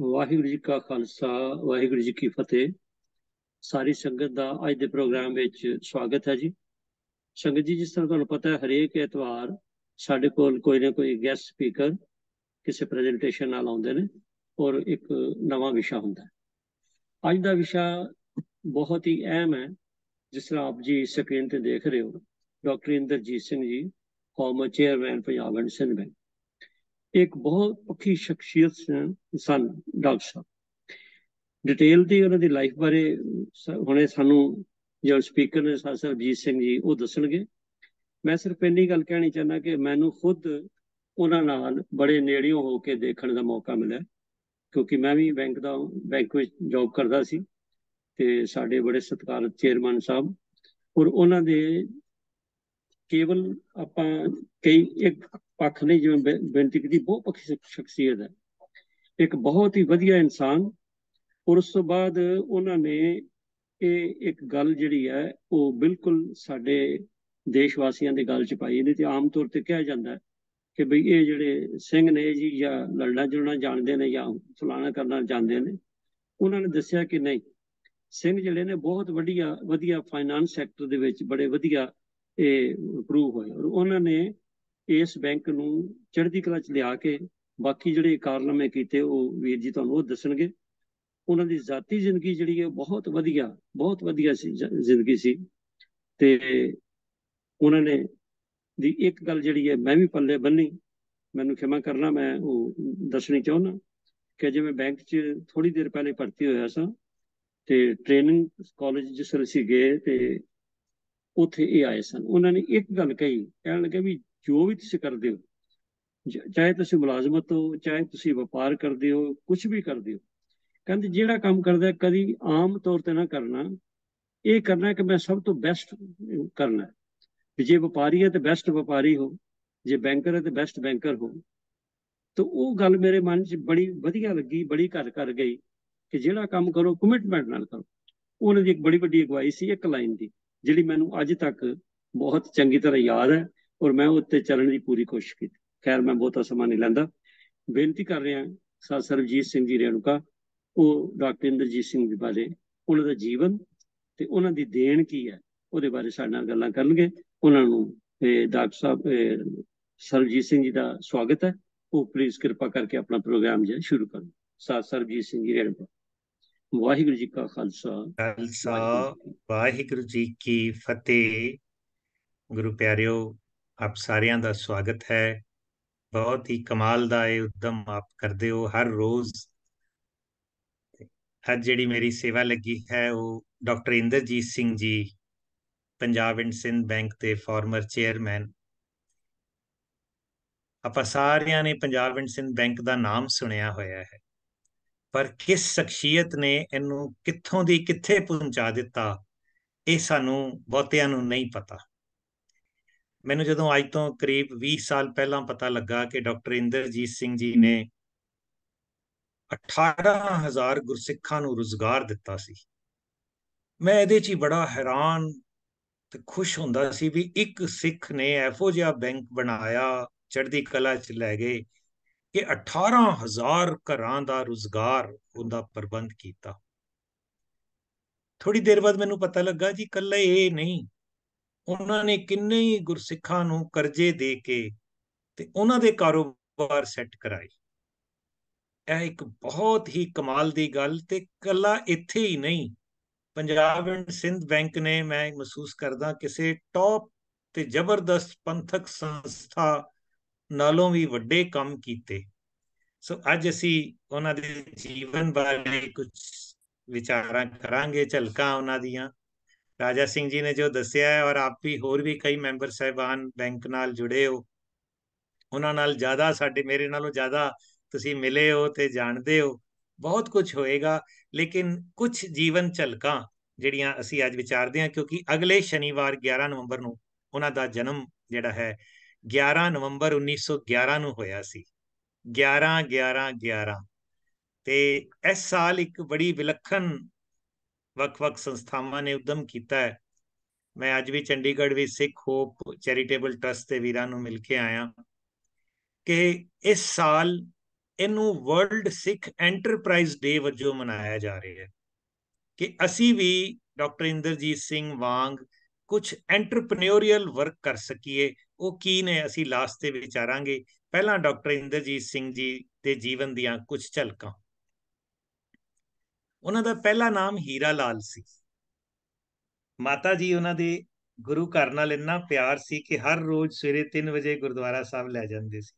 ਵਾਹਿਗੁਰੂ ਜੀ ਕਾ ਖਾਲਸਾ ਵਾਹਿਗੁਰੂ ਜੀ ਕੀ ਫਤਿਹ ਸਾਰੀ ਸੰਗਤ ਦਾ ਅੱਜ ਦੇ ਪ੍ਰੋਗਰਾਮ ਵਿੱਚ ਸਵਾਗਤ ਹੈ ਜੀ ਸੰਗਤ ਜੀ ਜਿਸ ਤਰ੍ਹਾਂ ਤੁਹਾਨੂੰ ਪਤਾ ਹੈ ਹਰੇਕ ਐਤਵਾਰ ਸਾਡੇ ਕੋਲ ਕੋਈ ਨਾ ਕੋਈ ਗੈਸਟ ਸਪੀਕਰ ਕਿਸੇ ਪ੍ਰੈਜੈਂਟੇਸ਼ਨ ਨਾਲ ਆਉਂਦੇ ਨੇ ਔਰ ਇੱਕ ਨਵਾਂ ਵਿਸ਼ਾ ਹੁੰਦਾ ਹੈ ਅੱਜ ਦਾ ਵਿਸ਼ਾ ਬਹੁਤ ਹੀ ਅਹਿਮ ਹੈ ਜਿਸ ਤਰ੍ਹਾਂ ਆਪ ਜੀ ਸਕਰੀਨ ਤੇ ਦੇਖ ਰਹੇ ਹੋ doctor Inderjit Singh ji former chairman Punjab and Sind bank ਇੱਕ ਬਹੁਤ ਪੱਕੀ ਸ਼ਖਸੀਅਤ ਸਨ ਡਾਕਟਰ ਸਾਹਿਬ ਡਿਟੇਲ ਦੀ ਉਹਨਾਂ ਦੀ ਲਾਈਫ ਬਾਰੇ ਹੁਣੇ ਸਾਨੂੰ ਜੋ ਸਪੀਕਰ ਨੇ ਸਾਹਿਬ ਸਰਜੀਤ ਸਿੰਘ ਜੀ ਉਹ ਦੱਸਣਗੇ ਮੈਂ ਸਿਰਫ ਇੰਨੀ ਗੱਲ ਕਹਿਣੀ ਚਾਹੁੰਦਾ ਕਿ ਮੈਨੂੰ ਖੁਦ ਉਹਨਾਂ ਨਾਲ ਬੜੇ ਨੇੜਿਓਂ ਹੋ ਕੇ ਦੇਖਣ ਦਾ ਮੌਕਾ ਮਿਲਿਆ ਕਿਉਂਕਿ ਮੈਂ ਵੀ ਬੈਂਕ ਦਾ ਬੈਂਕ ਵਿੱਚ ਜੌਬ ਕਰਦਾ ਸੀ ਤੇ ਸਾਡੇ ਬੜੇ ਸਤਿਕਾਰਤ ਚੇਅਰਮੈਨ ਸਾਹਿਬ ਔਰ ਉਹਨਾਂ ਦੇ ਕੇਵਲ ਆਪਾਂ ਕਈ ਇੱਕ ਪੱਖ ਨਹੀਂ ਜਿਵੇਂ ਬੇਨਤੀ ਕੀਤੀ ਬਹੁਤ ਪੱਖੀ ਸ਼ਖਸੀਅਤ ਹੈ ਇੱਕ ਬਹੁਤ ਹੀ ਵਧੀਆ ਇਨਸਾਨ ਔਰ ਉਸ ਤੋਂ ਬਾਅਦ ਉਹਨਾਂ ਨੇ ਇਹ ਇੱਕ ਗੱਲ ਜਿਹੜੀ ਹੈ ਉਹ ਬਿਲਕੁਲ ਸਾਡੇ ਦੇਸ਼ ਵਾਸੀਆਂ ਦੇ ਗੱਲ ਚ ਪਾਈ ਇਹਦੇ ਤੇ ਆਮ ਤੌਰ ਤੇ ਕਿਹਾ ਜਾਂਦਾ ਕਿ ਭਈ ਇਹ ਜਿਹੜੇ ਸਿੰਘ ਨੇ ਜੀ ਜਾਂ ਲੜਨਾ ਜੁੜਨਾ ਜਾਣਦੇ ਨੇ ਜਾਂ ਫਲਾਣਾ ਕਰਨਾ ਜਾਣਦੇ ਨੇ ਉਹਨਾਂ ਨੇ ਦੱਸਿਆ ਕਿ ਨਹੀਂ ਸਿੰਘ ਜਿਹੜੇ ਨੇ ਬਹੁਤ ਵਧੀਆ ਵਧੀਆ ਫਾਈਨਾਂਸ ਸੈਕਟਰ ਦੇ ਵਿੱਚ ਬੜੇ ਵਧੀਆ ਇਹ ਪ੍ਰੂਵ ਹੋਏ ਔਰ ਉਹਨਾਂ ਨੇ ਇਸ ਬੈਂਕ ਨੂੰ ਚੜ੍ਹਦੀ ਕਲਾ ਚ ਲਿਆ ਕੇ ਬਾਕੀ ਜਿਹੜੇ ਕਾਰਨਾਮੇ ਕੀਤੇ ਉਹ ਵੀਰ ਜੀ ਤੁਹਾਨੂੰ ਉਹ ਦੱਸਣਗੇ ਉਹਨਾਂ ਦੀ ਜ਼ਾਤੀ ਜ਼ਿੰਦਗੀ ਜਿਹੜੀ ਹੈ ਬਹੁਤ ਵਧੀਆ ਬਹੁਤ ਵਧੀਆ ਸੀ ਜ਼ਿੰਦਗੀ ਸੀ ਤੇ ਉਹਨਾਂ ਨੇ ਦੀ ਇੱਕ ਗੱਲ ਜਿਹੜੀ ਹੈ ਮੈਂ ਵੀ ਪੱਲੇ ਬੰਨੀ ਮੈਨੂੰ ਖਿਮਾ ਕਰਨਾ ਮੈਂ ਉਹ ਦੱਸਣੀ ਚਾਹੁੰਦਾ ਕਿ ਜਿਵੇਂ ਬੈਂਕ 'ਚ ਥੋੜੀ ਦੇਰ ਪਹਿਲੇ ਭਰਤੀ ਹੋਇਆ ਸਾਂ ਤੇ ਟ੍ਰੇਨਿੰਗ ਕਾਲਜ ਜਿਸ ਰਸੀ ਗਏ ਤੇ ਉੱਥੇ ਇਹ ਆਏ ਸਨ ਉਹਨਾਂ ਨੇ ਇੱਕ ਗੱਲ ਕਹੀ ਕਹਿਣ ਲੱਗੇ ਵੀ ਜੋ ਵੀ ਤੁਸੀਂ ਕਰਦੇ ਹੋ ਚਾਹੇ ਤੁਸੀਂ ਮੁਲਾਜ਼ਮਤ ਹੋ ਚਾਹੇ ਤੁਸੀਂ ਵਪਾਰ ਕਰਦੇ ਹੋ ਕੁਝ ਵੀ ਕਰਦੇ ਹੋ ਕਹਿੰਦੇ ਜਿਹੜਾ ਕੰਮ ਕਰਦਾ ਕਦੀ ਆਮ ਤੌਰ ਤੇ ਨਾ ਕਰਨਾ ਇਹ ਕਰਨਾ ਕਿ ਮੈਂ ਸਭ ਤੋਂ ਬੈਸਟ ਕਰਨਾ ਵੀ ਜੇ ਵਪਾਰੀ ਹੈ ਤੇ ਬੈਸਟ ਵਪਾਰੀ ਹੋ ਜੇ ਬੈਂਕਰ ਹੈ ਤੇ ਬੈਸਟ ਬੈਂਕਰ ਹੋ ਤਾਂ ਉਹ ਗੱਲ ਮੇਰੇ ਮਨ 'ਚ ਬੜੀ ਵਧੀਆ ਲੱਗੀ ਬੜੀ ਘਰ ਕਰ ਗਈ ਕਿ ਜਿਹੜਾ ਕੰਮ ਕਰੋ ਕਮਿਟਮੈਂਟ ਨਾਲ ਕਰੋ ਉਹਨਾਂ ਦੀ ਇੱਕ ਬੜੀ ਵੱਡੀ ਅਗਵਾਈ ਸੀ ਇੱਕ ਲਾਈਨ ਦੀ ਜਿਹੜੀ ਮੈਨੂੰ ਅੱਜ ਤੱਕ ਬਹੁਤ ਚੰਗੀ ਤਰ੍ਹਾਂ ਯਾਦ ਹੈ ਔਰ ਮੈਂ ਉੱਤੇ ਚੱਲਣ ਦੀ ਪੂਰੀ ਕੋਸ਼ਿਸ਼ ਕੀਤੀ ਖੈਰ ਮੈਂ ਬਹੁਤਾ ਸਮਾਂ ਨਹੀਂ ਲੈਂਦਾ ਬੇਨਤੀ ਕਰ ਰਿਹਾ ਸਾਹ ਸਰਬਜੀਤ ਸਿੰਘ ਜੀ ਰੇਣੂਕਾ ਉਹ ਡਾਕਟਰ ਇੰਦਰਜੀਤ ਸਿੰਘ ਜੀ ਬਾਰੇ ਉਹਨਾਂ ਦਾ ਜੀਵਨ ਤੇ ਉਹਨਾਂ ਦੀ ਦੇਣ ਕੀ ਹੈ ਉਹਦੇ ਬਾਰੇ ਸਾਡੇ ਨਾਲ ਗੱਲਾਂ ਕਰਨਗੇ ਉਹਨਾਂ ਨੂੰ ਡਾਕਟਰ ਸਾਹਿਬ ਸਰਬਜੀਤ ਸਿੰਘ ਜੀ ਦਾ ਸਵਾਗਤ ਹੈ ਉਹ ਪਲੀਜ਼ ਕਿਰਪਾ ਕਰਕੇ ਆਪਣਾ ਪ੍ਰੋਗਰਾਮ ਜੇ ਸ਼ੁਰੂ ਕਰੋ ਸਾਹ ਸਰਬਜੀਤ ਸਿੰਘ ਜੀ ਰੇਣੂਕਾ ਵਾਹਿਗੁਰੂ ਜੀ ਕਾ ਖਾਲਸਾ ਖਾਲਸਾ ਵਾਹਿਗੁਰੂ ਜੀ ਕੀ ਫਤਿਹ ਗੁਰੂ ਪਿਆਰਿਓ ਆਪ ਸਾਰਿਆਂ ਦਾ ਸਵਾਗਤ ਹੈ ਬਹੁਤ ਹੀ ਕਮਾਲ ਦਾ ਇਹ ਉਦਮ ਆਪ ਕਰਦੇ ਹੋ ਹਰ ਰੋਜ਼ ਅੱਜ ਜਿਹੜੀ ਮੇਰੀ ਸੇਵਾ ਲੱਗੀ ਹੈ ਉਹ doctor Inderjit Singh ji Punjab and Sind bank ਦੇ ਫਾਰਮਰ ਚੇਅਰਮੈਨ ਆਪਾਂ ਸਾਰਿਆਂ ਨੇ ਪੰਜਾਬ ਐਂਡ ਸਿੰਧ ਬੈਂਕ ਦਾ ਨਾਮ ਸੁਣਿਆ ਹੋਇਆ ਹੈ ਪਰ ਕਿਸ ਸ਼ਖਸੀਅਤ ਨੇ ਇਹਨੂੰ ਕਿੱਥੋਂ ਦੀ ਕਿੱਥੇ ਪਹੁੰਚਾ ਦਿੱਤਾ ਇਹ ਸਾਨੂੰ ਬਹੁਤਿਆਂ ਨੂੰ ਨਹੀਂ ਪਤਾ ਮੈਨੂੰ ਜਦੋਂ ਅੱਜ ਤੋਂ ਕਰੀਬ 20 ਸਾਲ ਪਹਿਲਾਂ ਪਤਾ ਲੱਗਾ ਕਿ ਡਾਕਟਰ ਇੰਦਰਜੀਤ ਸਿੰਘ ਜੀ ਨੇ 18000 ਗੁਰਸਿੱਖਾਂ ਨੂੰ ਰੋਜ਼ਗਾਰ ਦਿੱਤਾ ਸੀ ਮੈਂ ਇਹਦੇ 'ਚ ਹੀ ਬੜਾ ਹੈਰਾਨ ਤੇ ਖੁਸ਼ ਹੁੰਦਾ ਸੀ ਵੀ ਇੱਕ ਸਿੱਖ ਨੇ ਐਫੋ ਜਿਹਾ ਬੈਂਕ ਬਣਾਇਆ ਚੜ੍ਹਦੀ ਕਲਾ 'ਚ ਲੈ ਗਏ ਕਿ 18000 ਘਰਾਂ ਦਾ ਰੋਜ਼ਗਾਰ ਉਹਦਾ ਪ੍ਰਬੰਧ ਕੀਤਾ ਥੋੜੀ ਦੇਰ ਬਾਅਦ ਮੈਨੂੰ ਪਤਾ ਲੱਗਾ ਜੀ ਕੱਲਾ ਇਹ ਨਹੀਂ ਉਹਨਾਂ ਨੇ ਕਿੰਨੇ ਹੀ ਗੁਰਸਿੱਖਾਂ ਨੂੰ ਕਰਜ਼ੇ ਦੇ ਕੇ ਤੇ ਉਹਨਾਂ ਦੇ ਕਾਰੋਬਾਰ ਸੈੱਟ ਕਰਾਏ ਇਹ ਇੱਕ ਬਹੁਤ ਹੀ ਕਮਾਲ ਦੀ ਗੱਲ ਤੇ ਕੱਲਾ ਇੱਥੇ ਹੀ ਨਹੀਂ ਪੰਜਾਬ ਐਂਡ ਸਿੰਧ ਬੈਂਕ ਨੇ ਮੈਂ ਮਹਿਸੂਸ ਕਰਦਾ ਕਿਸੇ ਟੌਪ ਤੇ ਜ਼ਬਰਦਸਤ ਪੰਥਕ ਸੰਸਥਾ ਨਾਲੋਂ ਵੀ ਵੱਡੇ ਕੰਮ ਕੀਤੇ ਸੋ ਅੱਜ ਅਸੀਂ ਉਹਨਾਂ ਦੇ ਜੀਵਨ ਬਾਰੇ ਕੁਝ ਵਿਚਾਰਾਂ ਕਰਾਂਗੇ ਝਲਕਾਂ ਉਹਨਾਂ ਦੀਆਂ ਰਾਜਾ ਸਿੰਘ ਜੀ ਨੇ ਜੋ ਦੱਸਿਆ ਹੈ ਔਰ ਆਪ ਵੀ ਹੋਰ ਵੀ ਕਈ ਮੈਂਬਰ ਸਹਿਬਾਨ ਬੈਂਕ ਨਾਲ ਜੁੜੇ ਹੋ ਉਹਨਾਂ ਨਾਲ ਜ਼ਿਆਦਾ ਸਾਡੇ ਮੇਰੇ ਨਾਲੋਂ ਜ਼ਿਆਦਾ ਤੁਸੀਂ ਮਿਲੇ ਹੋ ਤੇ ਜਾਣਦੇ ਹੋ ਬਹੁਤ ਕੁਝ ਹੋਏਗਾ ਲੇਕਿਨ ਕੁਝ ਜੀਵਨ ਝਲਕਾਂ ਜਿਹੜੀਆਂ ਅਸੀਂ ਅੱਜ ਵਿਚਾਰਦੇ ਹਾਂ ਕਿਉਂਕਿ ਅਗਲੇ ਸ਼ਨੀਵਾਰ 11 ਨਵੰਬਰ ਨੂੰ ਉਹਨਾਂ ਦਾ ਜਨਮ ਜਿਹੜਾ ਹੈ 11 ਨਵੰਬਰ 1911 ਨੂੰ ਹੋਇਆ ਸੀ 11 11 11 ਤੇ ਇਸ ਸਾਲ ਇੱਕ ਬੜੀ ਵਿਲੱਖਣ ਵੱਖ-ਵੱਖ ਸੰਸਥਾਵਾਂ ਨੇ ਉਦਮ ਕੀਤਾ ਹੈ ਮੈਂ ਅੱਜ ਵੀ ਚੰਡੀਗੜ੍ਹ ਵਿੱਚ ਸਿੱਖ ਹੋਪ ਚੈਰੀਟੇਬਲ ਟਰਸਟ ਦੇ ਵੀਰਾਂ ਨੂੰ ਮਿਲ ਕੇ ਆਇਆ ਕਿ ਇਸ ਸਾਲ ਇਹਨੂੰ ਵਰਲਡ ਸਿੱਖ ਐਂਟਰਪ੍ਰਾਈਜ਼ ਡੇ ਵਜੋਂ ਮਨਾਇਆ ਜਾ ਰਿਹਾ ਹੈ ਕਿ ਅਸੀਂ ਵੀ ਡਾਕਟਰ ਇੰਦਰਜੀਤ ਸਿੰਘ ਵਾਂਗ ਕੁਝ ਐਂਟਰਪ੍ਰੀਨਿਓਰੀਅਲ ਵਰਕ ਕਰ ਸਕੀਏ ਉਹ ਕੀ ਨੇ ਅਸੀਂ ਲਾਸਟ ਤੇ ਵਿਚਾਰਾਂਗੇ ਪਹਿਲਾਂ ਡਾਕਟਰ ਇੰਦਰਜੀਤ ਸਿੰਘ ਜੀ ਦੇ ਜੀਵਨ ਦੀਆਂ ਕੁਝ ਝਲਕਾਂ ਉਹਨਾਂ ਦਾ ਪਹਿਲਾ ਨਾਮ ਹੀਰਾ ਲਾਲ ਸੀ ਮਾਤਾ ਜੀ ਉਹਨਾਂ ਦੇ ਗੁਰੂ ਘਰ ਨਾਲ ਇੰਨਾ ਪਿਆਰ ਸੀ ਕਿ ਹਰ ਰੋਜ਼ ਸਵੇਰੇ 3 ਵਜੇ ਗੁਰਦੁਆਰਾ ਸਾਹਿਬ ਲੈ ਜਾਂਦੇ ਸੀ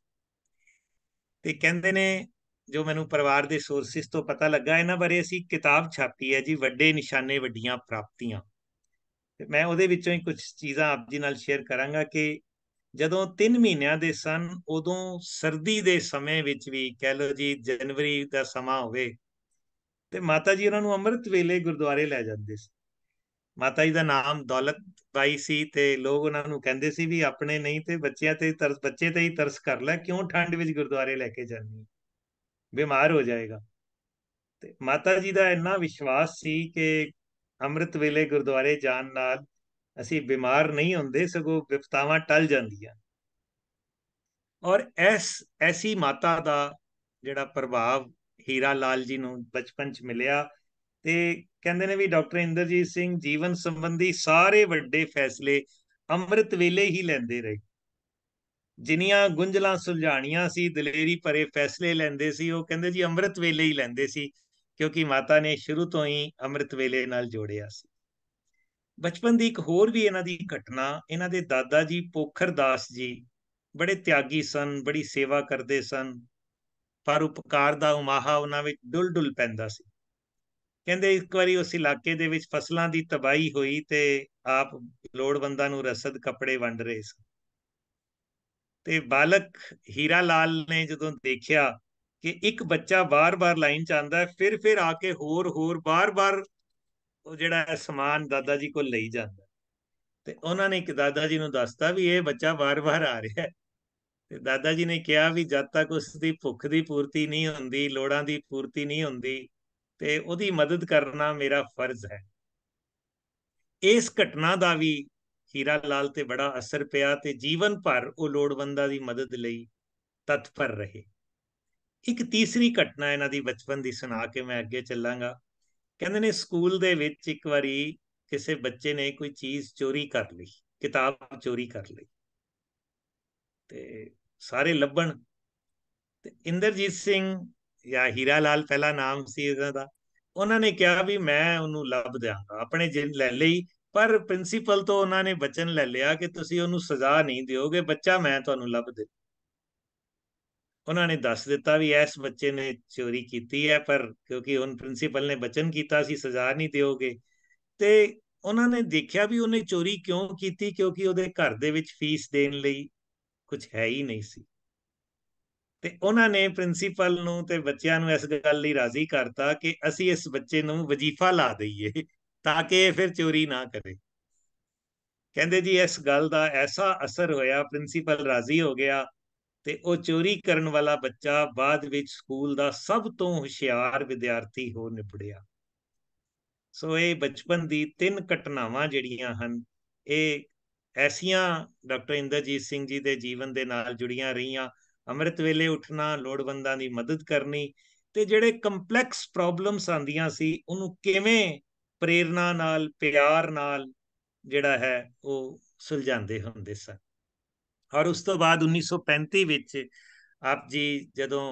ਤੇ ਕਹਿੰਦੇ ਨੇ ਜੋ ਮੈਨੂੰ ਪਰਿਵਾਰ ਦੇ ਸੋਰਸਿਸ ਤੋਂ ਪਤਾ ਲੱਗਾ ਇਹਨਾਂ ਬਾਰੇ ਅਸੀਂ ਕਿਤਾਬ ਛਾਪੀ ਹੈ ਜੀ ਵੱਡੇ ਨਿਸ਼ਾਨੇ ਵੱਡੀਆਂ ਪ੍ਰਾਪਤੀਆਂ ਤੇ ਮੈਂ ਉਹਦੇ ਵਿੱਚੋਂ ਹੀ ਕੁਝ ਚੀਜ਼ਾਂ ਆਪ ਜੀ ਨਾਲ ਸ਼ੇਅਰ ਕਰਾਂਗਾ ਕਿ ਜਦੋਂ 3 ਮਹੀਨਿਆਂ ਦੇ ਸਨ ਉਦੋਂ ਸਰਦੀ ਦੇ ਸਮੇਂ ਵਿੱਚ ਵੀ ਕਹਿ ਲੋ ਜੀ ਜਨਵਰੀ ਦਾ ਸਮਾਂ ਹੋਵੇ ਤੇ ਮਾਤਾ ਜੀ ਉਹਨਾਂ ਨੂੰ ਅੰਮ੍ਰਿਤ ਵੇਲੇ ਗੁਰਦੁਆਰੇ ਲੈ ਜਾਂਦੇ ਸੀ ਮਾਤਾ ਜੀ ਦਾ ਨਾਮ ਦੌਲਤ ਬਾਈ ਸੀ ਤੇ ਲੋਕ ਉਹਨਾਂ ਨੂੰ ਕਹਿੰਦੇ ਸੀ ਵੀ ਆਪਣੇ ਨਹੀਂ ਤੇ ਬੱਚਿਆਂ ਤੇ ਤਰਸ ਬੱਚੇ ਤੇ ਹੀ ਤਰਸ ਕਰ ਲੈ ਕਿਉਂ ਠੰਡ ਵਿੱਚ ਗੁਰਦੁਆਰੇ ਲੈ ਕੇ ਜਾਂਦੀ ਬਿਮਾਰ ਹੋ ਜਾਏਗਾ ਤੇ ਮਾਤਾ ਜੀ ਦਾ ਇੰਨਾ ਵਿਸ਼ਵਾਸ ਸੀ ਕਿ ਅੰਮ੍ਰਿਤ ਵੇਲੇ ਗੁਰਦੁਆਰੇ ਜਾਣ ਨਾਲ ਅਸੀਂ ਬਿਮਾਰ ਨਹੀਂ ਹੁੰਦੇ ਸਗੋਂ ਵਿਪਤਾਵਾਂ ਟਲ ਜਾਂਦੀਆਂ ਔਰ ਐਸ ਐਸੀ ਮਾਤਾ ਦਾ ਜਿਹੜਾ ਪ੍ਰਭਾਵ ਹੀਰਾ ਲਾਲ ਜੀ ਨੂੰ ਬਚਪਨ 'ਚ ਮਿਲਿਆ ਤੇ ਕਹਿੰਦੇ ਨੇ ਵੀ ਡਾਕਟਰ ਇੰਦਰਜੀਤ ਸਿੰਘ ਜੀਵਨ ਸੰਬੰਧੀ ਸਾਰੇ ਵੱਡੇ ਫੈਸਲੇ ਅੰਮ੍ਰਿਤ ਵੇਲੇ ਹੀ ਲੈਂਦੇ ਰਹੇ ਜਿਨੀਆਂ ਗੁੰਝਲਾਂ ਸੁਲਝਾਣੀਆਂ ਸੀ ਦਲੇਰੀ ਭਰੇ ਫੈਸਲੇ ਲੈਂਦੇ ਸੀ ਉਹ ਕਹਿੰਦੇ ਜੀ ਅੰਮ੍ਰਿਤ ਵੇਲੇ ਹੀ ਲੈਂਦੇ ਸੀ ਕਿਉਂਕਿ ਮਾਤਾ ਨੇ ਸ਼ੁਰੂ ਤੋਂ ਹੀ ਅੰਮ੍ਰਿਤ ਵੇਲੇ ਨਾਲ ਜੋੜਿਆ ਸੀ ਬਚਪਨ ਦੀ ਇੱਕ ਹੋਰ ਵੀ ਇਹਨਾਂ ਦੀ ਘਟਨਾ ਇਹਨਾਂ ਦੇ ਦਾਦਾ ਜੀ ਪੋਖਰਦਾਸ ਜੀ ਬੜੇ ਤਿਆਗੀ ਸਨ ਬੜੀ ਸੇਵਾ ਕਰਦੇ ਸਨ ਪਰ ਉਪਕਾਰ ਦਾ ਉਮਾਹਾ ਉਹਨਾਂ ਵਿੱਚ ਡੁੱਲ ਡੁੱਲ ਪੈਂਦਾ ਸੀ ਕਹਿੰਦੇ ਇੱਕ ਵਾਰੀ ਉਸ ਇਲਾਕੇ ਦੇ ਵਿੱਚ ਫਸਲਾਂ ਦੀ ਤਬਾਈ ਹੋਈ ਤੇ ਆਪ ਲੋੜਵੰਦਾਂ ਨੂੰ ਰਸਦ ਕੱਪੜੇ ਵੰਡ ਰਹੇ ਸਨ ਤੇ ਬਾਲਕ ਹੀਰਾ ਲਾਲ ਨੇ ਜਦੋਂ ਦੇਖਿਆ ਕਿ ਇੱਕ ਬੱਚਾ ਬਾਰ-ਬਾਰ ਲਾਈਨ 'ਚ ਆਂਦਾ ਫਿਰ ਫਿਰ ਆ ਕੇ ਹੋਰ ਹੋਰ ਬਾਰ-ਬਾਰ ਉਹ ਜਿਹੜਾ ਸਮਾਨ ਦਾਦਾ ਜੀ ਕੋਲ ਲਈ ਜਾਂਦਾ ਤੇ ਉਹਨਾਂ ਨੇ ਇੱਕ ਦਾਦਾ ਜੀ ਨੂੰ ਦੱਸਤਾ ਵੀ ਇਹ ਬੱਚਾ ਵਾਰ-ਵਾਰ ਆ ਰਿਹਾ ਤੇ ਦਾਦਾ ਜੀ ਨੇ ਕਿਹਾ ਵੀ ਜਦ ਤੱਕ ਉਸ ਦੀ ਭੁੱਖ ਦੀ ਪੂਰਤੀ ਨਹੀਂ ਹੁੰਦੀ ਲੋੜਾਂ ਦੀ ਪੂਰਤੀ ਨਹੀਂ ਹੁੰਦੀ ਤੇ ਉਹਦੀ ਮਦਦ ਕਰਨਾ ਮੇਰਾ ਫਰਜ਼ ਹੈ ਇਸ ਘਟਨਾ ਦਾ ਵੀ ਹੀਰਾ ਲਾਲ ਤੇ ਬੜਾ ਅਸਰ ਪਿਆ ਤੇ ਜੀਵਨ ਭਰ ਉਹ ਲੋੜਵੰਦਾਂ ਦੀ ਮਦਦ ਲਈ ਤਤਪਰ ਰਹੇ ਇੱਕ ਤੀਸਰੀ ਘਟਨਾ ਇਹਨਾਂ ਦੀ ਬਚਪਨ ਦੀ ਸੁਣਾ ਕੇ ਮੈਂ ਅੱਗੇ ਚੱਲਾਂਗਾ ਕਹਿੰਦੇ ਨੇ ਸਕੂਲ ਦੇ ਵਿੱਚ ਇੱਕ ਵਾਰੀ ਕਿਸੇ ਬੱਚੇ ਨੇ ਕੋਈ ਚੀਜ਼ ਚੋਰੀ ਕਰ ਲਈ ਕਿਤਾਬ ਚੋਰੀ ਕਰ ਲਈ ਤੇ ਸਾਰੇ ਲੱਭਣ ਤੇ ਇੰਦਰਜੀਤ ਸਿੰਘ ਜਾਂ ਹੀਰਾ ਲਾਲ ਪਹਿਲਾ ਨਾਮ ਸੀ ਇਹਨਾਂ ਦਾ ਉਹਨਾਂ ਨੇ ਕਿਹਾ ਵੀ ਮੈਂ ਉਹਨੂੰ ਲੱਭ ਦਿਆਂਗਾ ਆਪਣੇ ਜਿੰਨ ਲੈ ਲਈ ਪਰ ਪ੍ਰਿੰਸੀਪਲ ਤੋਂ ਉਹਨਾਂ ਨੇ ਬਚਨ ਲੈ ਲਿਆ ਕਿ ਤੁਸੀਂ ਉਹਨੂੰ ਸਜ਼ਾ ਨਹੀਂ ਦਿਓਗੇ ਬੱਚਾ ਮੈਂ ਤੁਹਾਨੂੰ ਲੱਭ ਦੇ ਉਹਨਾਂ ਨੇ ਦੱਸ ਦਿੱਤਾ ਵੀ ਇਸ ਬੱਚੇ ਨੇ ਚੋਰੀ ਕੀਤੀ ਹੈ ਪਰ ਕਿਉਂਕਿ ਉਹਨ ਪ੍ਰਿੰਸੀਪਲ ਨੇ ਬਚਨ ਕੀਤਾ ਸੀ ਸਜ਼ਾ ਨਹੀਂ ਦਿਓਗੇ ਤੇ ਉਹਨਾਂ ਨੇ ਦੇਖਿਆ ਵੀ ਉਹਨੇ ਚੋਰੀ ਕਿਉਂ ਕੀਤੀ ਕਿਉਂਕਿ ਉਹਦੇ ਘਰ ਦੇ ਵਿੱਚ ਫੀਸ ਦੇਣ ਲਈ ਕੁਝ ਹੈ ਹੀ ਨਹੀਂ ਸੀ ਤੇ ਉਹਨਾਂ ਨੇ ਪ੍ਰਿੰਸੀਪਲ ਨੂੰ ਤੇ ਬੱਚਿਆਂ ਨੂੰ ਇਸ ਗੱਲ ਲਈ ਰਾਜ਼ੀ ਕਰਤਾ ਕਿ ਅਸੀਂ ਇਸ ਬੱਚੇ ਨੂੰ ਵਜ਼ੀਫਾ ਲਾ ਦਈਏ ਤਾਂ ਕਿ ਇਹ ਫਿਰ ਚੋਰੀ ਨਾ ਕਰੇ ਕਹਿੰਦੇ ਜੀ ਇਸ ਗੱਲ ਦਾ ਐਸਾ ਅਸਰ ਹੋਇਆ ਪ੍ਰਿੰਸੀਪਲ ਰਾਜ਼ੀ ਹੋ ਗਿਆ ਤੇ ਉਹ ਚੋਰੀ ਕਰਨ ਵਾਲਾ ਬੱਚਾ ਬਾਅਦ ਵਿੱਚ ਸਕੂਲ ਦਾ ਸਭ ਤੋਂ ਹੁਸ਼ਿਆਰ ਵਿਦਿਆਰਥੀ ਹੋ ਨਿਪੜਿਆ ਸੋ ਇਹ ਬਚਪਨ ਦੀ ਤਿੰਨ ਘਟਨਾਵਾਂ ਜਿਹੜੀਆਂ ਹਨ ਇਹ ਐਸੀਆਂ ਡਾਕਟਰ ਇੰਦਰਜੀਤ ਸਿੰਘ ਜੀ ਦੇ ਜੀਵਨ ਦੇ ਨਾਲ ਜੁੜੀਆਂ ਰਹੀਆਂ ਅੰਮ੍ਰਿਤ ਵੇਲੇ ਉੱਠਣਾ ਲੋੜਵੰਦਾਂ ਦੀ ਮਦਦ ਕਰਨੀ ਤੇ ਜਿਹੜੇ ਕੰਪਲੈਕਸ ਪ੍ਰੋਬਲਮਸ ਆਂਦੀਆਂ ਸੀ ਉਹਨੂੰ ਕਿਵੇਂ ਪ੍ਰੇਰਣਾ ਨਾਲ ਪਿਆਰ ਨਾਲ ਜਿਹੜਾ ਹੈ ਉਹ ਸੁਲਝਾਉਂਦੇ ਹੁੰਦੇ ਸਨ ਔਰ ਉਸ ਤੋਂ ਬਾਅਦ 1935 ਵਿੱਚ ਆਪ ਜੀ ਜਦੋਂ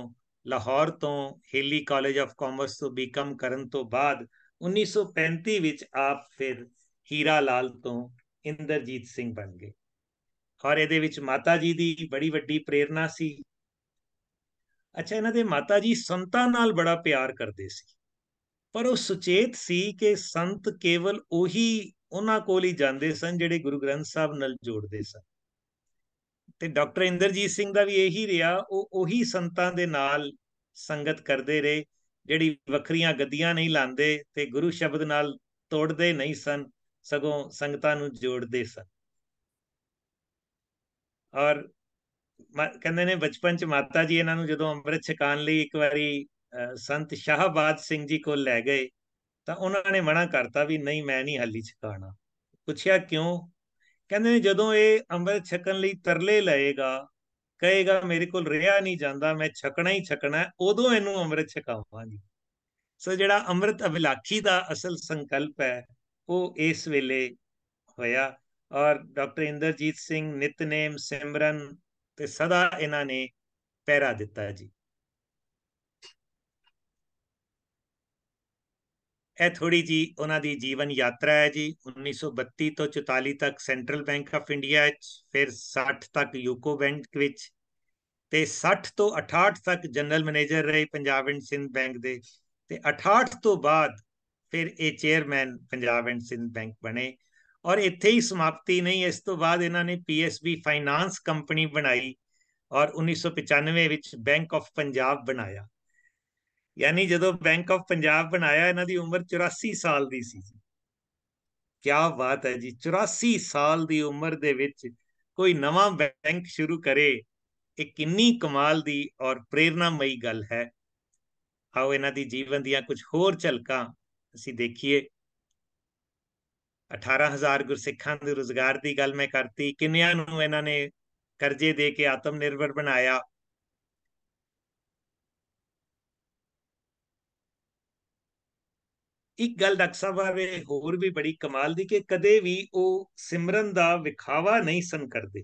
ਲਾਹੌਰ ਤੋਂ ਹੇਲੀ ਕਾਲਜ ਆਫ ਕਾਮਰਸ ਤੋਂ ਬੀਕਮ ਕਰਨ ਤੋਂ ਬਾਅਦ 1935 ਵਿੱਚ ਆਪ ਫਿਰ ਹੀਰਾ ਲਾਲ ਤੋਂ ਇੰਦਰਜੀਤ ਸਿੰਘ ਬਣ ਗਏ ਔਰ ਇਹਦੇ ਵਿੱਚ ਮਾਤਾ ਜੀ ਦੀ ਬੜੀ ਵੱਡੀ ਪ੍ਰੇਰਣਾ ਸੀ ਅੱਛਾ ਇਹਨਾਂ ਦੇ ਮਾਤਾ ਜੀ ਸੰਤਾਂ ਨਾਲ ਬੜਾ ਪਿਆਰ ਕਰਦੇ ਸੀ ਪਰ ਉਹ ਸੁਚੇਤ ਸੀ ਕਿ ਸੰਤ ਕੇਵਲ ਉਹੀ ਉਹਨਾਂ ਕੋਲ ਹੀ ਜਾਂਦੇ ਸਨ ਜਿਹੜੇ ਗੁਰੂ ਗ੍ਰੰਥ ਸਾਹਿਬ ਨਾਲ ਜੋੜਦੇ ਸਨ ਤੇ ਡਾਕਟਰ ਇੰਦਰਜੀਤ ਸਿੰਘ ਦਾ ਵੀ ਇਹੀ ਰਿਹਾ ਉਹ ਉਹੀ ਸੰਤਾਂ ਦੇ ਨਾਲ ਸੰਗਤ ਕਰਦੇ ਰਹੇ ਜਿਹੜੀ ਵੱਖਰੀਆਂ ਗੱਦੀਆਂ ਨਹੀਂ ਲਾਂਦੇ ਤੇ ਗੁਰੂ ਸ਼ਬਦ ਨਾਲ ਤੋੜਦੇ ਨਹੀਂ ਸਨ ਸਗੋਂ ਸੰਗਤਾਂ ਨੂੰ ਜੋੜਦੇ ਸਨ ਔਰ ਕਹਿੰਦੇ ਨੇ ਬਚਪਨ ਚ ਮਾਤਾ ਜੀ ਇਹਨਾਂ ਨੂੰ ਜਦੋਂ ਅੰਮ੍ਰਿਤ ਛਕਾਣ ਲਈ ਇੱਕ ਵਾਰੀ ਸੰਤ ਸ਼ਾਹਬਾਦ ਸਿੰਘ ਜੀ ਕੋਲ ਲੈ ਗਏ ਤਾਂ ਉਹਨਾਂ ਨੇ ਮਨਾ ਕਰਤਾ ਵੀ ਨਹੀਂ ਮੈਂ ਨਹੀਂ ਹਾਲੀ ਛਕਾਣਾ ਪੁੱਛਿਆ ਕਿਉਂ ਕਹਿੰਦੇ ਨੇ ਜਦੋਂ ਇਹ ਅੰਮ੍ਰਿਤ ਛਕਣ ਲਈ ਤਰਲੇ ਲਏਗਾ ਕਹੇਗਾ ਮੇਰੇ ਕੋਲ ਰਿਹਾ ਨਹੀਂ ਜਾਂਦਾ ਮੈਂ ਛਕਣਾ ਹੀ ਛਕਣਾ ਉਦੋਂ ਇਹਨੂੰ ਅੰਮ੍ਰਿਤ ਛਕਾਵਾਂਗੀ ਸੋ ਜਿਹੜਾ ਅੰਮ੍ਰਿਤ ਅਭਿਲਾਖੀ ਦਾ ਅਸਲ ਸੰਕਲਪ ਹੈ ਉਹ ਇਸ ਵੇਲੇ ਹੋਇਆ ਔਰ ਡਾਕਟਰ ਇੰਦਰਜੀਤ ਸਿੰਘ ਨਿਤਨੇਮ ਸਿਮਰਨ ਤੇ ਸਦਾ ਇਹਨਾਂ ਨੇ ਪਹਿਰਾ ਦਿੱਤਾ ਜੀ ਇਹ ਥੋੜੀ ਜੀ ਉਹਨਾਂ ਦੀ ਜੀਵਨ ਯਾਤਰਾ ਹੈ ਜੀ 1932 ਤੋਂ 44 ਤੱਕ ਸੈਂਟਰਲ ਬੈਂਕ ਆਫ ਇੰਡੀਆ ਵਿੱਚ ਫਿਰ 60 ਤੱਕ ਯੂਕੋ ਬੈਂਕ ਵਿੱਚ ਤੇ 60 ਤੋਂ 68 ਤੱਕ ਜਨਰਲ ਮੈਨੇਜਰ ਰਹੇ ਪੰਜਾਬ ਐਂਡ ਸਿੰਧ ਬੈਂਕ ਦੇ ਤੇ 68 ਤੋਂ ਬਾਅਦ ਫਿਰ ਇਹ chairman Punjab and Sind bank ਬਣੇ ਔਰ ਇੱਥੇ ਹੀ ਸਮਾਪਤੀ ਨਹੀਂ ਇਸ ਤੋਂ ਬਾਅਦ ਇਹਨਾਂ ਨੇ ਪੀਐਸਬੀ ਫਾਈਨਾਂਸ ਕੰਪਨੀ ਬਣਾਈ ਔਰ 1995 ਵਿੱਚ ਬੈਂਕ ਆਫ ਪੰਜਾਬ ਬਣਾਇਆ ਯਾਨੀ ਜਦੋਂ ਬੈਂਕ ਆਫ ਪੰਜਾਬ ਬਣਾਇਆ ਇਹਨਾਂ ਦੀ ਉਮਰ 84 ਸਾਲ ਦੀ ਸੀ ਕੀ ਬਾਤ ਹੈ ਜੀ 84 ਸਾਲ ਦੀ ਉਮਰ ਦੇ ਵਿੱਚ ਕੋਈ ਨਵਾਂ ਬੈਂਕ ਸ਼ੁਰੂ ਕਰੇ ਇਹ ਕਿੰਨੀ ਕਮਾਲ ਦੀ ਔਰ ਪ੍ਰੇਰਣਾਮਈ ਗੱਲ ਹੈ ਆਓ ਇਹਨਾਂ ਦੀ ਜੀਵਨ ਦੀਆਂ ਕੁਝ ਹੋਰ ਝਲਕਾਂ ਅਸੀਂ ਦੇਖੀਏ 18000 ਗੁਰਸਿੱਖਾਂ ਦੇ ਰੋਜ਼ਗਾਰ ਦੀ ਗੱਲ ਮੈਂ ਕਰਤੀ ਕਿੰਨਿਆਂ ਨੂੰ ਇਹਨਾਂ ਨੇ ਕਰਜ਼ੇ ਦੇ ਕੇ ਆਤਮ ਨਿਰਭਰ ਬਣਾਇਆ ਇੱਕ ਗੱਲ ਡਾਕਟਰ ਸਾਹਿਬ ਹੋਰ ਵੀ ਬੜੀ ਕਮਾਲ ਦੀ ਕਿ ਕਦੇ ਵੀ ਉਹ ਸਿਮਰਨ ਦਾ ਵਿਖਾਵਾ ਨਹੀਂ ਸੰ ਕਰਦੇ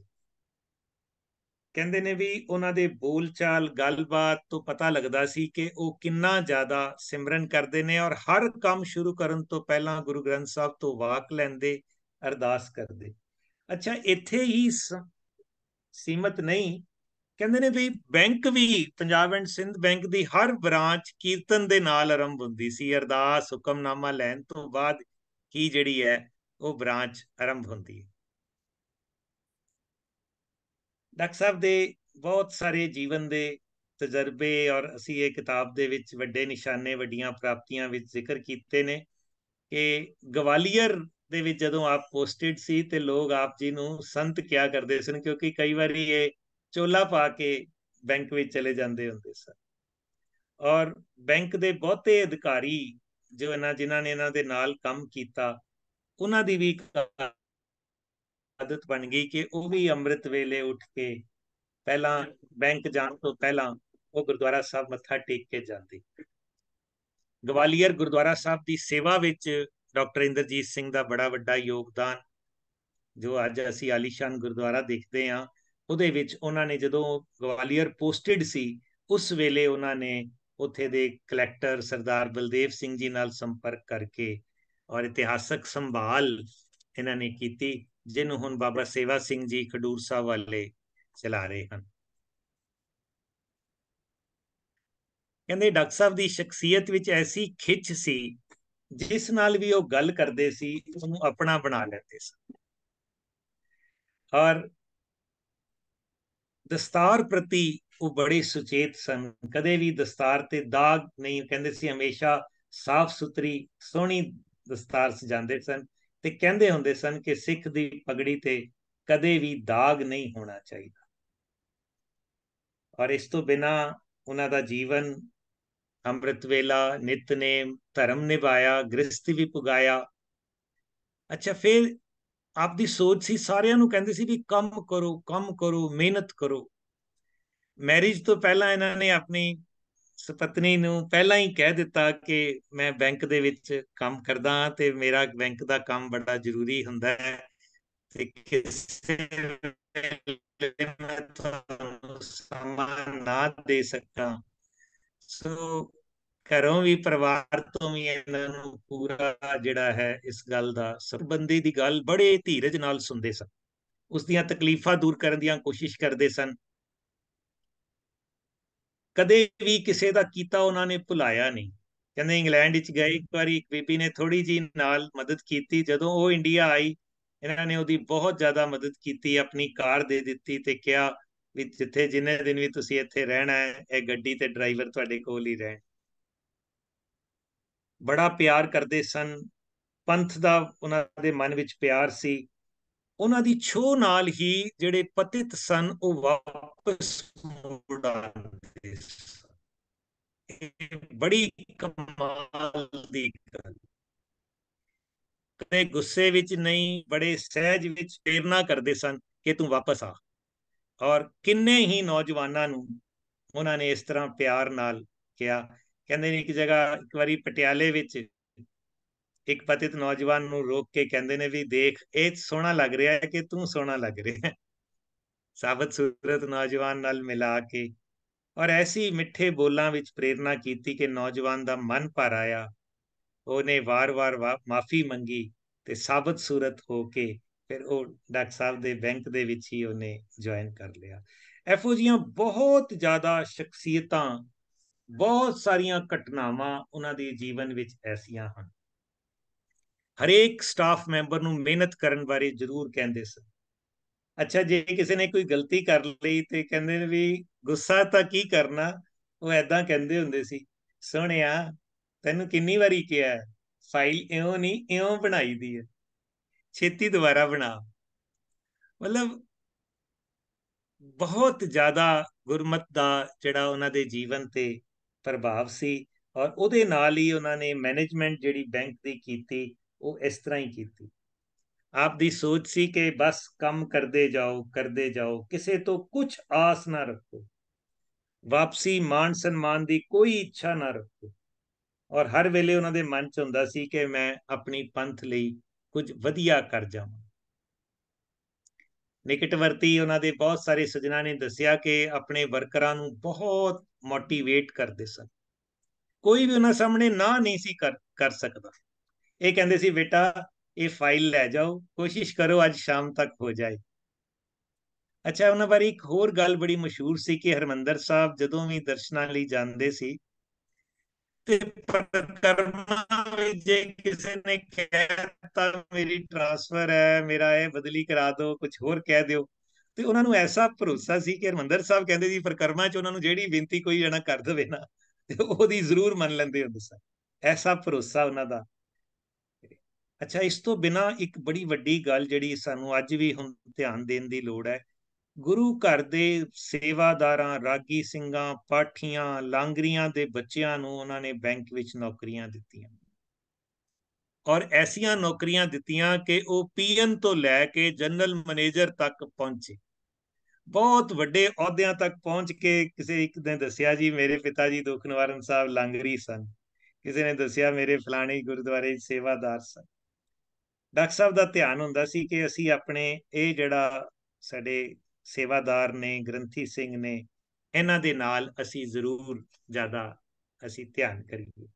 ਕਹਿੰਦੇ ਨੇ ਵੀ ਉਹਨਾਂ ਦੇ ਬੋਲਚਾਲ ਗੱਲਬਾਤ ਤੋਂ ਪਤਾ ਲੱਗਦਾ ਸੀ ਕਿ ਉਹ ਕਿੰਨਾ ਜ਼ਿਆਦਾ ਸਿਮਰਨ ਕਰਦੇ ਨੇ ਔਰ ਹਰ ਕੰਮ ਸ਼ੁਰੂ ਕਰਨ ਤੋਂ ਪਹਿਲਾਂ ਗੁਰੂ ਗ੍ਰੰਥ ਸਾਹਿਬ ਤੋਂ ਵਾਕ ਲੈਂਦੇ ਅਰਦਾਸ ਕਰਦੇ ਅੱਛਾ ਇੱਥੇ ਹੀ ਸੀਮਤ ਨਹੀਂ ਕਹਿੰਦੇ ਨੇ ਵੀ ਬੈਂਕ ਵੀ ਪੰਜਾਬ ਐਂਡ ਸਿੰਧ ਬੈਂਕ ਦੀ ਹਰ ਬ੍ਰਾਂਚ ਕੀਰਤਨ ਦੇ ਨਾਲ ਆਰੰਭ ਹੁੰਦੀ ਸੀ ਅਰਦਾਸ ਹੁਕਮਨਾਮਾ ਲੈਣ ਤੋਂ ਬਾਅਦ ਕੀ ਜਿਹੜੀ ਹੈ ਉਹ ਬ੍ਰਾਂਚ ਆਰੰਭ ਹੁੰਦੀ ਹੈ ਡਾਕਟਰ ਸਾਹਿਬ ਦੇ ਬਹੁਤ ਸਾਰੇ ਜੀਵਨ ਦੇ ਤਜਰਬੇ ਔਰ ਅਸੀਂ ਇਹ ਕਿਤਾਬ ਦੇ ਵਿੱਚ ਵੱਡੇ ਨਿਸ਼ਾਨੇ ਵੱਡੀਆਂ ਪ੍ਰਾਪਤੀਆਂ ਵਿੱਚ ਜ਼ਿਕਰ ਕੀਤੇ ਨੇ ਕਿ ਗਵਾਲੀਅਰ ਦੇ ਵਿੱਚ ਜਦੋਂ ਆਪ ਪੋਸਟਡ ਸੀ ਤੇ ਲੋਕ ਆਪ ਜੀ ਨੂੰ ਸੰਤ ਕਿਹਾ ਕਰਦੇ ਸਨ ਕਿਉਂਕਿ ਕਈ ਵਾਰੀ ਇਹ ਚੋਲਾ ਪਾ ਕੇ ਬੈਂਕ ਵਿੱਚ ਚਲੇ ਜਾਂਦੇ ਹੁੰਦੇ ਸਨ ਔਰ ਬੈਂਕ ਦੇ ਬਹੁਤੇ ਅਧਿਕਾਰੀ ਜੋ ਇਹਨਾਂ ਜਿਨ੍ਹਾਂ ਨੇ ਇਹਨਾਂ ਦੇ ਨਾਲ ਕੰਮ ਕੀਤਾ ਉਹਨਾਂ ਦੀ ਵੀ ਆਦਤ ਬਣ ਗਈ ਕਿ ਉਹ ਵੀ ਅੰਮ੍ਰਿਤ ਵੇਲੇ ਉੱਠ ਕੇ ਪਹਿਲਾਂ ਬੈਂਕ ਜਾਣ ਤੋਂ ਪਹਿਲਾਂ ਉਹ ਗੁਰਦੁਆਰਾ ਸਾਹਿਬ ਮੱਥਾ ਟੇਕ ਕੇ ਜਾਂਦੇ ਗਵਾਲੀਅਰ ਗੁਰਦੁਆਰਾ ਸਾਹਿਬ ਦੀ ਸੇਵਾ ਵਿੱਚ ਡਾਕਟਰ ਇੰਦਰਜੀਤ ਸਿੰਘ ਦਾ ਬੜਾ ਵੱਡਾ ਯੋਗਦਾਨ ਜੋ ਅੱਜ ਅਸੀਂ ਆਲੀਸ਼ਾਨ ਗੁਰਦੁਆਰਾ ਦੇਖਦੇ ਹਾਂ ਉਹਦੇ ਵਿੱਚ ਉਹਨਾਂ ਨੇ ਜਦੋਂ ਗਵਾਲੀਅਰ ਪੋਸਟਡ ਸੀ ਉਸ ਵੇਲੇ ਉਹਨਾਂ ਨੇ ਉੱਥੇ ਦੇ ਕਲੈਕਟਰ ਸਰਦਾਰ ਬਲਦੇਵ ਸਿੰਘ ਜੀ ਨਾਲ ਸੰਪਰਕ ਕਰਕੇ ਔਰ ਇਤਿਹਾਸਕ ਸੰਭਾਲ ਇਹਨਾਂ ਨੇ ਕੀਤੀ ਜਿਹਨੂੰ ਹੁਣ ਬਾਬਾ ਸੇਵਾ ਸਿੰਘ ਜੀ ਖਡੂਰ ਸਾਹਿਬ ਵਾਲੇ ਚਲਾ ਰਹੇ ਹਨ ਕਹਿੰਦੇ ਡਾਕਟਰ ਸਾਹਿਬ ਦੀ ਸ਼ਖਸੀਅਤ ਵਿੱਚ ਐਸੀ ਖਿੱਚ ਸੀ ਜਿਸ ਨਾਲ ਵੀ ਉਹ ਗੱਲ ਕਰਦੇ ਸੀ ਉਹਨੂੰ ਆਪਣਾ ਬਣਾ ਲੈਂਦੇ ਸਨ ਔਰ ਦਸਤਾਰ ਪ੍ਰਤੀ ਉਹ ਬੜੇ ਸੁਚੇਤ ਸਨ ਕਦੇ ਵੀ ਦਸਤਾਰ ਤੇ ਦਾਗ ਨਹੀਂ ਕਹਿੰਦੇ ਸੀ ਹਮੇਸ਼ਾ ਸਾਫ਼ ਸੁਥਰੀ ਸੋਹਣੀ ਦਸਤਾਰ ਸਜਾਉਂਦੇ ਸਨ ਤੇ ਕਹਿੰਦੇ ਹੁੰਦੇ ਸਨ ਕਿ ਸਿੱਖ ਦੀ ਪਗੜੀ ਤੇ ਕਦੇ ਵੀ ਦਾਗ ਨਹੀਂ ਹੋਣਾ ਚਾਹੀਦਾ ਔਰ ਇਸ ਤੋਂ ਬਿਨਾ ਉਹਨਾਂ ਦਾ ਜੀਵਨ ਅੰਮ੍ਰਿਤ ਵੇਲਾ ਨਿਤਨੇਮ ਧਰਮ ਨਿਭਾਇਆ ਗ੍ਰਸਤੀ ਵੀ ਪੁਗਾਇਆ ਅੱਛਾ ਫਿਰ ਆਪਦੀ ਸੋਚ ਸੀ ਸਾਰਿਆਂ ਨੂੰ ਕਹਿੰਦੇ ਸੀ ਵੀ ਕੰਮ ਕਰੋ ਕੰਮ ਕਰੋ ਮਿਹਨਤ ਕਰੋ ਮੈਰਿਜ ਤੋਂ ਪਹਿਲਾਂ ਇਹਨਾਂ ਨੇ ਆਪਣੀ ਸਪਤਨੀ ਨੂੰ ਪਹਿਲਾਂ ਹੀ ਕਹਿ ਦਿੱਤਾ ਕਿ ਮੈਂ ਬੈਂਕ ਦੇ ਵਿੱਚ ਕੰਮ ਕਰਦਾ ਤੇ ਮੇਰਾ ਬੈਂਕ ਦਾ ਕੰਮ ਬੜਾ ਜ਼ਰੂਰੀ ਹੁੰਦਾ ਹੈ ਤੇ ਕਿਸੇ ਮੈਂ ਤੁਹਾਨੂੰ ਸਮਾਂ ਨਾ ਦੇ ਸਕਾਂ ਸੋ ਘਰੋਂ ਵੀ ਪਰਿਵਾਰ ਤੋਂ ਵੀ ਇਹਨਾਂ ਨੂੰ ਪੂਰਾ ਜਿਹੜਾ ਹੈ ਇਸ ਗੱਲ ਦਾ ਸਬੰਧੀ ਦੀ ਗੱਲ ਬੜੇ ਧੀਰਜ ਨਾਲ ਸੁਣਦੇ ਸਨ ਉਸ ਦੀਆਂ ਤਕਲੀਫਾਂ ਦੂਰ ਕਰਨ ਦੀਆਂ ਕੋਸ਼ਿਸ਼ ਕਰਦੇ ਸਨ ਕਦੇ ਵੀ ਕਿਸੇ ਦਾ ਕੀਤਾ ਉਹਨਾਂ ਨੇ ਭੁਲਾਇਆ ਨਹੀਂ ਕਹਿੰਦੇ ਇੰਗਲੈਂਡ ਵਿੱਚ ਗਏ ਇੱਕ ਵਾਰੀ ਇੱਕ ਬੀਬੀ ਨੇ ਥੋੜੀ ਜੀ ਨਾਲ ਮਦਦ ਕੀਤੀ ਜਦੋਂ ਉਹ ਇੰਡੀਆ ਆਈ ਇਹਨਾਂ ਨੇ ਉਹਦੀ ਬਹੁਤ ਜ਼ਿਆਦਾ ਮਦਦ ਕੀਤੀ ਆਪਣੀ ਕਾਰ ਦੇ ਦਿੱਤੀ ਤੇ ਕਿਹਾ ਵੀ ਜਿੱਥੇ ਜਿੰਨੇ ਦਿਨ ਵੀ ਤੁਸੀਂ ਇੱਥੇ ਰਹਿਣਾ ਹੈ ਇਹ ਗੱਡੀ ਤੇ ਡਰਾਈਵਰ ਤੁਹਾਡੇ ਕੋਲ ਹੀ ਰਹਿਣ ਬੜਾ ਪਿਆਰ ਕਰਦੇ ਸਨ ਪੰਥ ਦਾ ਉਹਨਾਂ ਦੇ ਮਨ ਵਿੱਚ ਪਿਆਰ ਸੀ ਉਹਨਾਂ ਦੀ ਛੋਹ ਨਾਲ ਹੀ ਜਿਹੜੇ ਪਤਿਤ ਸਨ ਉਹ ਵਾਪਸ ਮੁੜ ਇਹ ਬੜੀ ਕਮਾਲ ਦੀ ਗੱਲ ਕਦੇ ਗੁੱਸੇ ਵਿੱਚ ਨਹੀਂ ਬੜੇ ਸਹਿਜ ਵਿੱਚ ਪ੍ਰੇਰਣਾ ਕਰਦੇ ਸਨ ਕਿ ਤੂੰ ਵਾਪਸ ਆ ਔਰ ਕਿੰਨੇ ਹੀ ਨੌਜਵਾਨਾਂ ਨੂੰ ਉਹਨਾਂ ਨੇ ਇਸ ਤਰ੍ਹਾਂ ਪਿਆਰ ਨਾਲ ਕਿਹਾ ਕਹਿੰਦੇ ਨੇ ਇੱਕ ਜਗ੍ਹਾ ਇੱਕ ਵਾਰੀ ਪਟਿਆਲੇ ਵਿੱਚ ਇੱਕ ਪਤਿਤ ਨੌਜਵਾਨ ਨੂੰ ਰੋਕ ਕੇ ਕਹਿੰਦੇ ਨੇ ਵੀ ਦੇਖ ਇਹ ਸੋਹਣਾ ਲੱਗ ਰਿਹਾ ਹੈ ਕਿ ਤੂੰ ਸੋਹਣਾ ਲੱਗ ਰਿਹਾ ਹੈ ਸਾਬਤ ਸੂਰਤ ਨੌਜਵਾਨ ਨਾਲ ਮਿਲਾ ਕੇ ਔਰ ਐਸੀ ਮਿੱਠੇ ਬੋਲਾਂ ਵਿੱਚ ਪ੍ਰੇਰਣਾ ਕੀਤੀ ਕਿ ਨੌਜਵਾਨ ਦਾ ਮਨ ਭਰ ਆਇਆ ਉਹਨੇ ਵਾਰ-ਵਾਰ ਮਾਫੀ ਮੰਗੀ ਤੇ ਸਾਬਤ ਸੂਰਤ ਹੋ ਕੇ ਫਿਰ ਉਹ ਡਾਕਟਰ ਸਾਹਿਬ ਦੇ ਬੈਂਕ ਦੇ ਵਿੱਚ ਹੀ ਉਹਨੇ ਜੁਆਇਨ ਕਰ ਲਿਆ ਐਫਓ ਜੀਆਂ ਬਹੁਤ ਜ਼ਿਆਦਾ ਸ਼ਖਸੀਅਤਾਂ ਬਹੁਤ ਸਾਰੀਆਂ ਘਟਨਾਵਾਂ ਉਹਨਾਂ ਦੇ ਜੀਵਨ ਵਿੱਚ ਐਸੀਆਂ ਹਨ ਹਰੇਕ ਸਟਾਫ ਮੈਂਬਰ ਨੂੰ ਮਿਹਨਤ ਕਰਨ ਬਾਰੇ ਜ਼ਰੂਰ ਕਹਿੰਦੇ ਸਨ ਅੱਛਾ ਜੇ ਕਿਸੇ ਨੇ ਕੋਈ ਗਲਤੀ ਕਰ ਲਈ ਤੇ ਕਹਿੰਦੇ ਨੇ ਵੀ ਗੁੱਸਾ ਤਾਂ ਕੀ ਕਰਨਾ ਉਹ ਐਦਾਂ ਕਹਿੰਦੇ ਹੁੰਦੇ ਸੀ ਸੋਹਣਿਆ ਤੈਨੂੰ ਕਿੰਨੀ ਵਾਰੀ ਕਿਹਾ ਫਾਈਲ ਇਉਂ ਨਹੀਂ ਇਉਂ ਬਣਾਈ ਦੀ ਹੈ ਛੇਤੀ ਦੁਬਾਰਾ ਬਣਾ ਮਤਲਬ ਬਹੁਤ ਜ਼ਿਆਦਾ ਗੁਰਮਤ ਦਾ ਜਿਹੜਾ ਉਹਨਾਂ ਦੇ ਜੀਵਨ ਤੇ ਪ੍ਰਭਾਵ ਸੀ ਔਰ ਉਹਦੇ ਨਾਲ ਹੀ ਉਹਨਾਂ ਨੇ ਮੈਨੇਜਮੈਂਟ ਜਿਹੜੀ ਬੈਂਕ ਦੀ ਕੀਤੀ ਉਹ ਇਸ ਤਰ੍ਹਾਂ ਹੀ ਕੀਤੀ ਆਪ ਦੀ ਸੋਚ ਸੀ ਕਿ ਬਸ ਕੰਮ ਕਰਦੇ ਜਾਓ ਕਰਦੇ ਜਾਓ ਕਿਸੇ ਤੋਂ ਕੁਝ ਆਸ ਨਾ ਰੱਖੋ ਵਾਪਸੀ ਮਾਨ ਸਨਮਾਨ ਦੀ ਕੋਈ ਇੱਛਾ ਨਾ ਰੱਖੋ ਔਰ ਹਰ ਵੇਲੇ ਉਹਨਾਂ ਦੇ ਮਨ 'ਚ ਹੁੰਦਾ ਸੀ ਕਿ ਮੈਂ ਆਪਣੀ ਪੰਥ ਲਈ ਕੁਝ ਵਧੀਆ ਕਰ ਜਾਵਾਂ ਨਿਕਟਵਰਤੀ ਉਹਨਾਂ ਦੇ ਬਹੁਤ ਸਾਰੇ ਸੱਜਣਾ ਨੇ ਦੱਸਿਆ ਕਿ ਆਪਣੇ ਵਰਕਰਾਂ ਨੂੰ ਬਹੁਤ ਮੋਟੀਵੇਟ ਕਰਦੇ ਸਨ ਕੋਈ ਵੀ ਉਹਨਾਂ ਸਾਹਮਣੇ ਨਾ ਨਹੀਂ ਸੀ ਕਰ ਸਕਦਾ ਇਹ ਕਹਿੰਦੇ ਸੀ ਬੇਟਾ ਇਹ ਫਾਈਲ ਲੈ ਜਾਓ ਕੋਸ਼ਿਸ਼ ਕਰੋ ਅੱਜ ਸ਼ਾਮ ਤੱਕ ਹੋ ਜਾਏ ਅੱਛਾ ਉਹਨਾਂ ਬਾਰੇ ਇੱਕ ਹੋਰ ਗੱਲ ਬੜੀ ਮਸ਼ਹੂਰ ਸੀ ਕਿ ਹਰਮੰਦਰ ਸਾਹਿਬ ਜਦੋਂ ਵੀ ਦਰਸ਼ਨਾਂ ਲਈ ਜਾਂਦੇ ਸੀ ਤੇ ਪ੍ਰਕਰਮਾ ਵਿੱਚ ਜੇ ਕਿਸੇ ਨੇ ਕਹਿਤਾ ਮੇਰੀ ਟ੍ਰਾਂਸਫਰ ਹੈ ਮੇਰਾ ਇਹ ਬਦਲੀ ਕਰਾ ਦਿਓ ਕੁਝ ਹੋਰ ਕਹਿ ਦਿਓ ਤੇ ਉਹਨਾਂ ਨੂੰ ਐਸਾ ਭਰੋਸਾ ਸੀ ਕਿ ਹਰਮੰਦਰ ਸਾਹਿਬ ਕਹਿੰਦੇ ਜੀ ਪ੍ਰਕਰਮਾ 'ਚ ਉਹਨਾਂ ਨੂੰ ਜਿਹੜੀ ਬੇਨਤੀ ਕੋਈ ਜਣਾ ਕਰ ਦੇਵੇ ਨਾ ਤੇ ਉਹਦੀ ਜ਼ਰੂਰ ਮੰਨ ਲੈਂਦੇ ਹੁੰਦੇ ਸਨ ਐਸਾ ਭਰੋਸਾ ਉਹਨਾਂ ਦਾ ਅੱਛਾ ਇਸ ਤੋਂ ਬਿਨਾ ਇੱਕ ਬੜੀ ਵੱਡੀ ਗੱਲ ਜਿਹੜੀ ਸਾਨੂੰ ਅੱਜ ਵੀ ਹੁਣ ਧਿਆਨ ਦੇਣ ਦੀ ਲੋੜ ਹੈ ਗੁਰੂ ਘਰ ਦੇ ਸੇਵਾਦਾਰਾਂ ਰਾਗੀ ਸਿੰਘਾਂ ਪਾਠੀਆਂ ਲਾਂਗਰੀਆਂ ਦੇ ਬੱਚਿਆਂ ਨੂੰ ਉਹਨਾਂ ਨੇ ਬੈਂਕ ਵਿੱਚ ਨੌਕਰੀਆਂ ਦਿੱਤੀਆਂ ਔਰ ਐਸੀਆਂ ਨੌਕਰੀਆਂ ਦਿੱਤੀਆਂ ਕਿ ਉਹ ਪੀਐਨ ਤੋਂ ਲੈ ਕੇ ਜਨਰਲ ਮੈਨੇਜਰ ਤੱਕ ਪਹੁੰਚੇ ਬਹੁਤ ਵੱਡੇ ਅਹੁਦਿਆਂ ਤੱਕ ਪਹੁੰਚ ਕੇ ਕਿਸੇ ਇੱਕ ਦਿਨ ਦੱਸਿਆ ਜੀ ਮੇਰੇ ਪਿਤਾ ਜੀ ਦੁਖਨਵਾਰਨ ਸਾਹਿਬ ਲਾਂਗਰੀ ਸਨ ਕਿਸੇ ਨੇ ਦੱਸਿਆ ਮੇਰੇ ਫਲਾਣੇ ਗੁਰਦੁਆਰੇ ਦੇ ਸੇਵਾਦਾਰ ਸਨ ਡਾਕਟਰ ਸਾਹਿਬ ਦਾ ਧਿਆਨ ਹੁੰਦਾ ਸੀ ਕਿ ਅਸੀਂ ਆਪਣੇ ਇਹ ਜਿਹੜਾ ਸਾਡੇ ਸੇਵਾਦਾਰ ਨੇ ਗ੍ਰੰਥੀ ਸਿੰਘ ਨੇ ਇਹਨਾਂ ਦੇ ਨਾਲ ਅਸੀਂ ਜ਼ਰੂਰ ਜ਼ਿਆਦਾ ਅਸੀਂ ਧਿਆਨ ਕਰੀਏ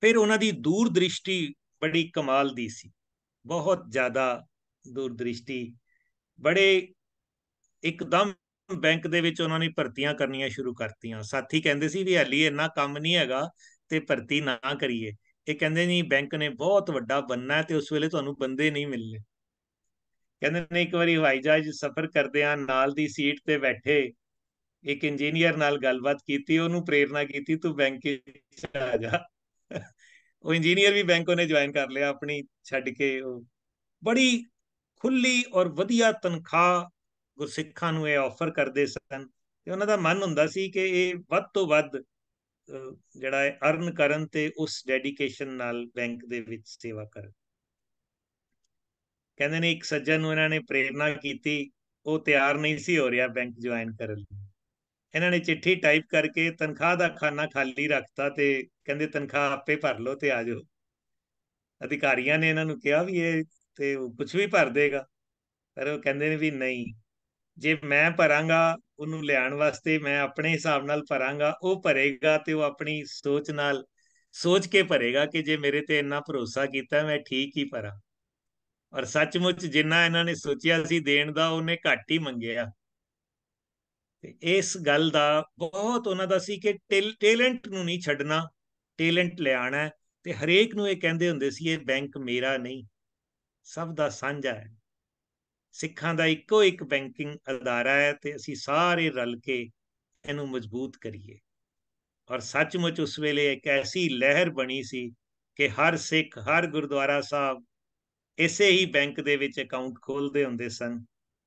ਫਿਰ ਉਹਨਾਂ ਦੀ ਦੂਰ ਦ੍ਰਿਸ਼ਟੀ ਬੜੀ ਕਮਾਲ ਦੀ ਸੀ ਬਹੁਤ ਜ਼ਿਆਦਾ ਦੂਰ ਦ੍ਰਿਸ਼ਟੀ ਬੜੇ ਇੱਕਦਮ ਬੈਂਕ ਦੇ ਵਿੱਚ ਉਹਨਾਂ ਨੇ ਭਰਤੀਆਂ ਕਰਨੀਆਂ ਸ਼ੁਰੂ ਕਰਤੀਆਂ ਸਾਥੀ ਕਹਿੰਦੇ ਸੀ ਵੀ ਹਾਲੀ ਇੰਨਾ ਕੰਮ ਨਹੀਂ ਹੈਗਾ ਤੇ ਭਰਤੀ ਨਾ ਕਰੀਏ ਇਹ ਕਹਿੰਦੇ ਨਹੀਂ ਬੈਂਕ ਨੇ ਬਹੁਤ ਵੱਡਾ ਬੰਨਾ ਤੇ ਉਸ ਵੇਲੇ ਤੁਹਾਨੂੰ ਬੰਦੇ ਨਹੀਂ ਮਿਲਨੇ ਕਹਿੰਦੇ ਨੇ ਇੱਕ ਵਾਰੀ ਹਵਾਈ ਜਹਾਜ਼ ਸਫ਼ਰ ਕਰਦੇ ਆ ਨਾਲ ਦੀ ਸੀਟ ਤੇ ਬੈਠੇ ਇੱਕ ਇੰਜੀਨੀਅਰ ਨਾਲ ਗੱਲਬਾਤ ਕੀਤੀ ਉਹਨੂੰ ਪ੍ਰੇਰਣਾ ਕੀਤੀ ਤੂੰ ਬੈਂਕ ਵਿੱਚ ਆ ਜਾ ਉਹ ਇੰਜੀਨੀਅਰ ਵੀ ਬੈਂਕ ਉਹਨੇ ਜੁਆਇਨ ਕਰ ਲਿਆ ਆਪਣੀ ਛੱਡ ਕੇ ਉਹ ਬੜੀ ਖੁੱਲੀ ਔਰ ਵਧੀਆ ਤਨਖਾਹ ਗੁਰਸਿੱਖਾਂ ਨੂੰ ਇਹ ਆਫਰ ਕਰਦੇ ਸਨ ਤੇ ਉਹਨਾਂ ਦਾ ਮਨ ਹੁੰਦਾ ਸੀ ਕਿ ਇਹ ਵੱਧ ਤੋਂ ਵੱਧ ਜਿਹੜਾ ਹੈ ਅਰਨ ਕਰਨ ਤੇ ਉਸ ਡੈਡੀਕੇਸ਼ਨ ਨਾਲ ਬੈਂਕ ਦੇ ਵਿੱਚ ਸੇਵਾ ਕਰਨ ਕਹਿੰਦੇ ਨੇ ਇੱਕ ਸੱਜਣ ਨੂੰ ਇਹਨਾਂ ਨੇ ਪ੍ਰੇਰਣਾ ਕੀਤੀ ਉਹ ਤਿਆਰ ਨਹੀਂ ਸੀ ਹੋ ਰਿਹਾ ਬੈਂਕ ਜੁਆਇਨ ਕਰਨ ਲਈ ਇਹਨਾਂ ਨੇ ਚਿੱਠੀ ਟਾਈਪ ਕਰਕੇ ਤਨਖਾਹ ਦਾ ਖਾਨਾ ਖਾਲੀ ਰੱਖਤਾ ਤੇ ਕਹਿੰਦੇ ਤਨਖਾਹ ਆਪੇ ਭਰ ਲਓ ਤੇ ਆ ਜਾਓ ਅਧਿਕਾਰੀਆਂ ਨੇ ਇਹਨਾਂ ਨੂੰ ਕਿਹਾ ਵੀ ਇਹ ਤੇ ਕੁਝ ਵੀ ਭਰ ਦੇਗਾ ਪਰ ਉਹ ਕਹਿੰਦੇ ਨੇ ਵੀ ਨਹੀਂ ਜੇ ਮੈਂ ਭਰਾਂਗਾ ਉਹਨੂੰ ਲੈਣ ਵਾਸਤੇ ਮੈਂ ਆਪਣੇ ਹਿਸਾਬ ਨਾਲ ਭਰਾਂਗਾ ਉਹ ਭਰੇਗਾ ਤੇ ਉਹ ਆਪਣੀ ਸੋਚ ਨਾਲ ਸੋਚ ਕੇ ਭਰੇਗਾ ਕਿ ਜੇ ਮੇਰੇ ਤੇ ਇੰਨਾ ਭਰੋਸਾ ਕੀਤਾ ਮੈਂ ਠੀਕ ਹੀ ਭਰਾਂ ਔਰ ਸੱਚਮੁੱਚ ਜਿੰਨਾ ਇਹਨਾਂ ਨੇ ਸੋਚਿਆ ਸੀ ਦੇਣ ਦਾ ਉਹਨੇ ਘੱਟ ਹੀ ਮੰਗਿਆ ਤੇ ਇਸ ਗੱਲ ਦਾ ਬਹੁਤ ਉਹਨਾਂ ਦਾ ਸੀ ਕਿ ਟੈਲੈਂਟ ਨੂੰ ਨਹੀਂ ਛੱਡਣਾ ਟੈਲੈਂਟ ਲਿਆਣਾ ਤੇ ਹਰੇਕ ਨੂੰ ਇਹ ਕਹਿੰਦੇ ਹੁੰਦੇ ਸੀ ਇਹ ਬੈਂਕ ਮੇਰਾ ਨਹੀਂ ਸਭ ਦਾ ਸਾਂਝਾ ਹੈ ਸਿੱਖਾਂ ਦਾ ਇੱਕੋ ਇੱਕ ਬੈਂਕਿੰਗ ਅਦਾਰਾ ਹੈ ਤੇ ਅਸੀਂ ਸਾਰੇ ਰਲ ਕੇ ਇਹਨੂੰ ਮਜ਼ਬੂਤ ਕਰੀਏ ਔਰ ਸੱਚਮੁੱਚ ਉਸ ਵੇਲੇ ਇੱਕ ਐਸੀ ਲਹਿਰ ਬਣੀ ਸੀ ਕਿ ਹਰ ਸਿੱਖ ਹਰ ਗੁਰਦੁਆਰਾ ਸਾਹਿਬ ਇਸੇ ਹੀ ਬੈਂਕ ਦੇ ਵਿੱਚ ਅਕਾਊਂਟ ਖੋਲਦੇ ਹੁੰਦੇ ਸਨ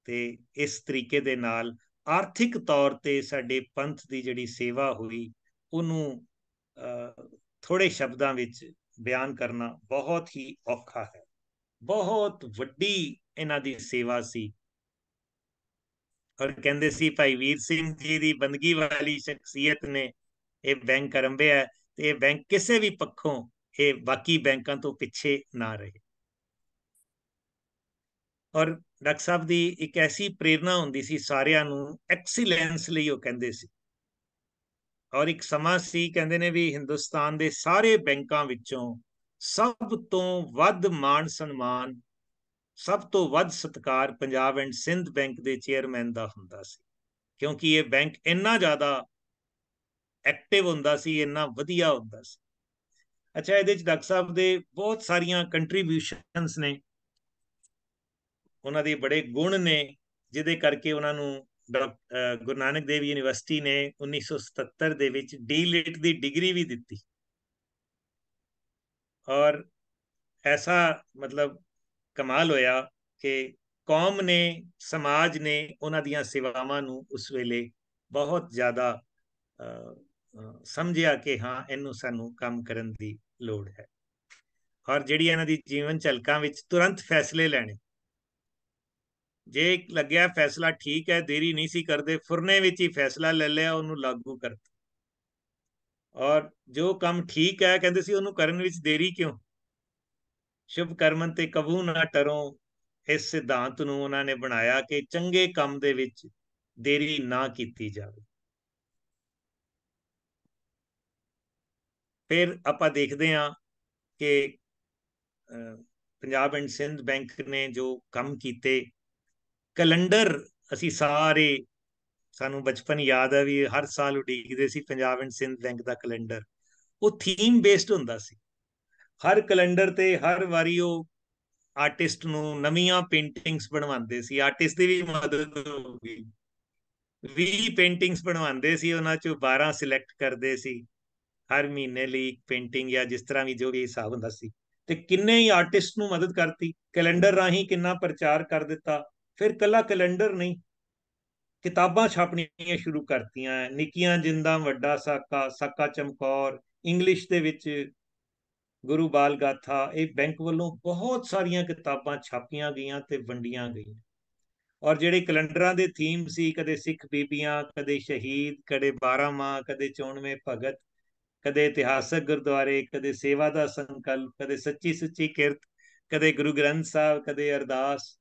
ਤੇ ਇਸ ਤਰੀਕੇ ਦੇ ਨਾਲ ਆਰਥਿਕ ਤੌਰ ਤੇ ਸਾਡੇ ਪੰਥ ਦੀ ਜਿਹੜੀ ਸੇਵਾ ਹੋਈ ਉਹਨੂੰ ਥੋੜੇ ਸ਼ਬਦਾਂ ਵਿੱਚ ਬਿਆਨ ਕਰਨਾ ਬਹੁਤ ਹੀ ਔਖਾ ਹੈ ਬਹੁਤ ਵੱਡੀ ਇਹਨਾਂ ਦੀ ਸੇਵਾ ਸੀ ਔਰ ਕਹਿੰਦੇ ਸੀ ਭਾਈ ਵੀਰ ਸਿੰਘ ਜੀ ਦੀ ਬੰਦਗੀ ਵਾਲੀ ਸ਼ਖਸੀਅਤ ਨੇ ਇਹ ਬੈਂਕ ਕਰੰਬਿਆ ਤੇ ਇਹ ਬੈਂਕ ਕਿਸੇ ਵੀ ਪੱਖੋਂ ਇਹ ਬਾਕੀ ਬੈਂਕਾਂ ਤੋਂ ਪਿੱਛੇ ਨਾ ਰਹੇ ਔਰ ਡਾਕਟਰ ਸਾਹਿਬ ਦੀ ਇੱਕ ਐਸੀ ਪ੍ਰੇਰਣਾ ਹੁੰਦੀ ਸੀ ਸਾਰਿਆਂ ਨੂੰ ਐਕਸੀਲੈਂਸ ਲਈ ਉਹ ਕਹਿੰਦੇ ਸੀ ਔਰ ਇੱਕ ਸਮਾਂ ਸੀ ਕਹਿੰਦੇ ਨੇ ਵੀ ਹਿੰਦੁਸਤਾਨ ਦੇ ਸਾਰੇ ਬੈਂਕਾਂ ਵਿੱਚੋਂ ਸਭ ਤੋਂ ਵੱਧ ਮਾਣ ਸਨਮਾਨ ਸਭ ਤੋਂ ਵੱਧ ਸਤਕਾਰ ਪੰਜਾਬ ਐਂਡ ਸਿੰਧ ਬੈਂਕ ਦੇ ਚੇਅਰਮੈਨ ਦਾ ਹੁੰਦਾ ਸੀ ਕਿਉਂਕਿ ਇਹ ਬੈਂਕ ਇੰਨਾ ਜ਼ਿਆਦਾ ਐਕਟਿਵ ਹੁੰਦਾ ਸੀ ਇੰਨਾ ਵਧੀਆ ਹੁੰਦਾ ਸੀ ਅੱਛਾ ਇਹਦੇ ਵਿੱਚ ਡਾਕਟਰ ਸਾਹਿਬ ਦੇ ਬਹੁਤ ਸਾਰੀਆਂ ਕੰਟਰੀਬਿਊਸ਼ਨਸ ਨੇ ਉਹਨਾਂ ਦੇ ਬੜੇ ਗੁਣ ਨੇ ਜਿਹਦੇ ਕਰਕੇ ਉਹਨਾਂ ਨੂੰ ਗੁਰੂ ਨਾਨਕ ਦੇਵ ਯੂਨੀਵਰਸਿਟੀ ਨੇ 1977 ਦੇ ਵਿੱਚ ਡੀ ਲਿਟ ਦੀ ਡਿਗਰੀ ਵੀ ਦਿੱਤੀ ਔਰ ਐਸਾ ਮਤਲਬ ਕਮਾਲ ਹੋਇਆ ਕਿ ਕੌਮ ਨੇ ਸਮਾਜ ਨੇ ਉਹਨਾਂ ਦੀਆਂ ਸੇਵਾਵਾਂ ਨੂੰ ਉਸ ਵੇਲੇ ਬਹੁਤ ਜ਼ਿਆਦਾ ਸਮਝਿਆ ਕਿ ਹਾਂ ਇਹਨੂੰ ਸਾਨੂੰ ਕੰਮ ਕਰਨ ਦੀ ਲੋੜ ਹੈ ਔਰ ਜਿਹੜੀ ਇਹਨਾਂ ਦੀ ਜੀਵਨ ਝਲਕਾਂ ਵਿੱਚ ਤੁਰੰਤ ਫੈਸਲੇ ਲੈਣੇ ਜੇ ਲੱਗਿਆ ਫੈਸਲਾ ਠੀਕ ਹੈ ਦੇਰੀ ਨਹੀਂ ਸੀ ਕਰਦੇ ਫੁਰਨੇ ਵਿੱਚ ਹੀ ਫੈਸਲਾ ਲੈ ਲਿਆ ਉਹਨੂੰ ਲਾਗੂ ਕਰਤਾ ਔਰ ਜੋ ਕੰਮ ਠੀਕ ਹੈ ਕਹਿੰਦੇ ਸੀ ਉਹਨੂੰ ਕਰਨ ਵਿੱਚ ਦੇਰੀ ਕਿਉਂ ਸ਼ੁਭ ਕਰਮਨ ਤੇ ਕਬੂ ਨਾ ਟਰੋ ਇਸ ਸਿਧਾਂਤ ਨੂੰ ਉਹਨਾਂ ਨੇ ਬਣਾਇਆ ਕਿ ਚੰਗੇ ਕੰਮ ਦੇ ਵਿੱਚ ਦੇਰੀ ਨਾ ਕੀਤੀ ਜਾਵੇ ਫਿਰ ਆਪਾਂ ਦੇਖਦੇ ਹਾਂ ਕਿ ਪੰਜਾਬ ਐਂਡ ਸਿੰਧ ਬੈਂਕ ਨੇ ਜੋ ਕੰਮ ਕੀਤੇ ਕੈਲੰਡਰ ਅਸੀਂ ਸਾਰੇ ਸਾਨੂੰ ਬਚਪਨ ਯਾਦ ਆ ਵੀ ਹਰ ਸਾਲ ਉਡੀਕਦੇ ਸੀ ਪੰਜਾਬ ਐਂਡ ਸਿੰਧ ਬੈਂਕ ਦਾ ਕੈਲੰਡਰ ਉਹ ਥੀਮ ਬੇਸਡ ਹੁੰਦਾ ਸੀ ਹਰ ਕੈਲੰਡਰ ਤੇ ਹਰ ਵਾਰੀ ਉਹ ਆਰਟਿਸਟ ਨੂੰ ਨਵੀਆਂ ਪੇਂਟਿੰਗਸ ਬਣਵਾਉਂਦੇ ਸੀ ਆਰਟਿਸਟ ਦੀ ਵੀ ਮਦਦ ਹੋਗੀ ਵੀ ਪੇਂਟਿੰਗਸ ਬਣਵਾਉਂਦੇ ਸੀ ਉਹਨਾਂ ਚੋਂ 12 ਸਿਲੈਕਟ ਕਰਦੇ ਸੀ ਹਰ ਮਹੀਨੇ ਲਈ ਇੱਕ ਪੇਂਟਿੰਗ ਜਾਂ ਜਿਸ ਤਰ੍ਹਾਂ ਵੀ ਜੋ ਵੀ ਹਿਸਾਬ ਹੁੰਦਾ ਸੀ ਤੇ ਕਿੰਨੇ ਹੀ ਆਰਟਿਸਟ ਨੂੰ ਮਦਦ ਕਰਤੀ ਕੈਲੰਡਰ ਰਾਹੀਂ ਕਿੰਨਾ ਪ੍ਰਚਾਰ ਕਰ ਦਿੱਤਾ ਫਿਰ ਕੱਲਾ ਕੈਲੰਡਰ ਨਹੀਂ ਕਿਤਾਬਾਂ ਛਾਪਣੀਆਂ ਸ਼ੁਰੂ ਕਰਤੀਆਂ ਨਿੱਕੀਆਂ ਜਿੰਦਾਂ ਵੱਡਾ ਸਾਕਾ ਸਾਕਾ ਚਮਕੌਰ ਇੰਗਲਿਸ਼ ਦੇ ਵਿੱਚ ਗੁਰੂ ਬਾਲ ਗਾਥਾ ਇਹ ਬੈਂਕ ਵੱਲੋਂ ਬਹੁਤ ਸਾਰੀਆਂ ਕਿਤਾਬਾਂ ਛਾਪੀਆਂ ਗਈਆਂ ਤੇ ਵੰਡੀਆਂ ਗਈਆਂ ਔਰ ਜਿਹੜੇ ਕੈਲੰਡਰਾਂ ਦੇ ਥੀਮ ਸੀ ਕਦੇ ਸਿੱਖ ਬੀਬੀਆਂ ਕਦੇ ਸ਼ਹੀਦ ਕਦੇ 12 ਮਾਹ ਕਦੇ 94 ਭਗਤ ਕਦੇ ਇਤਿਹਾਸਕ ਗੁਰਦੁਆਰੇ ਕਦੇ ਸੇਵਾ ਦਾ ਸੰਕਲਪ ਕਦੇ ਸੱਚੀ ਸੁੱਚੀ ਕਿਰਤ ਕਦੇ ਗੁਰੂ ਗ੍ਰੰਥ ਸਾਹਿਬ ਕਦੇ ਅਰਦਾਸ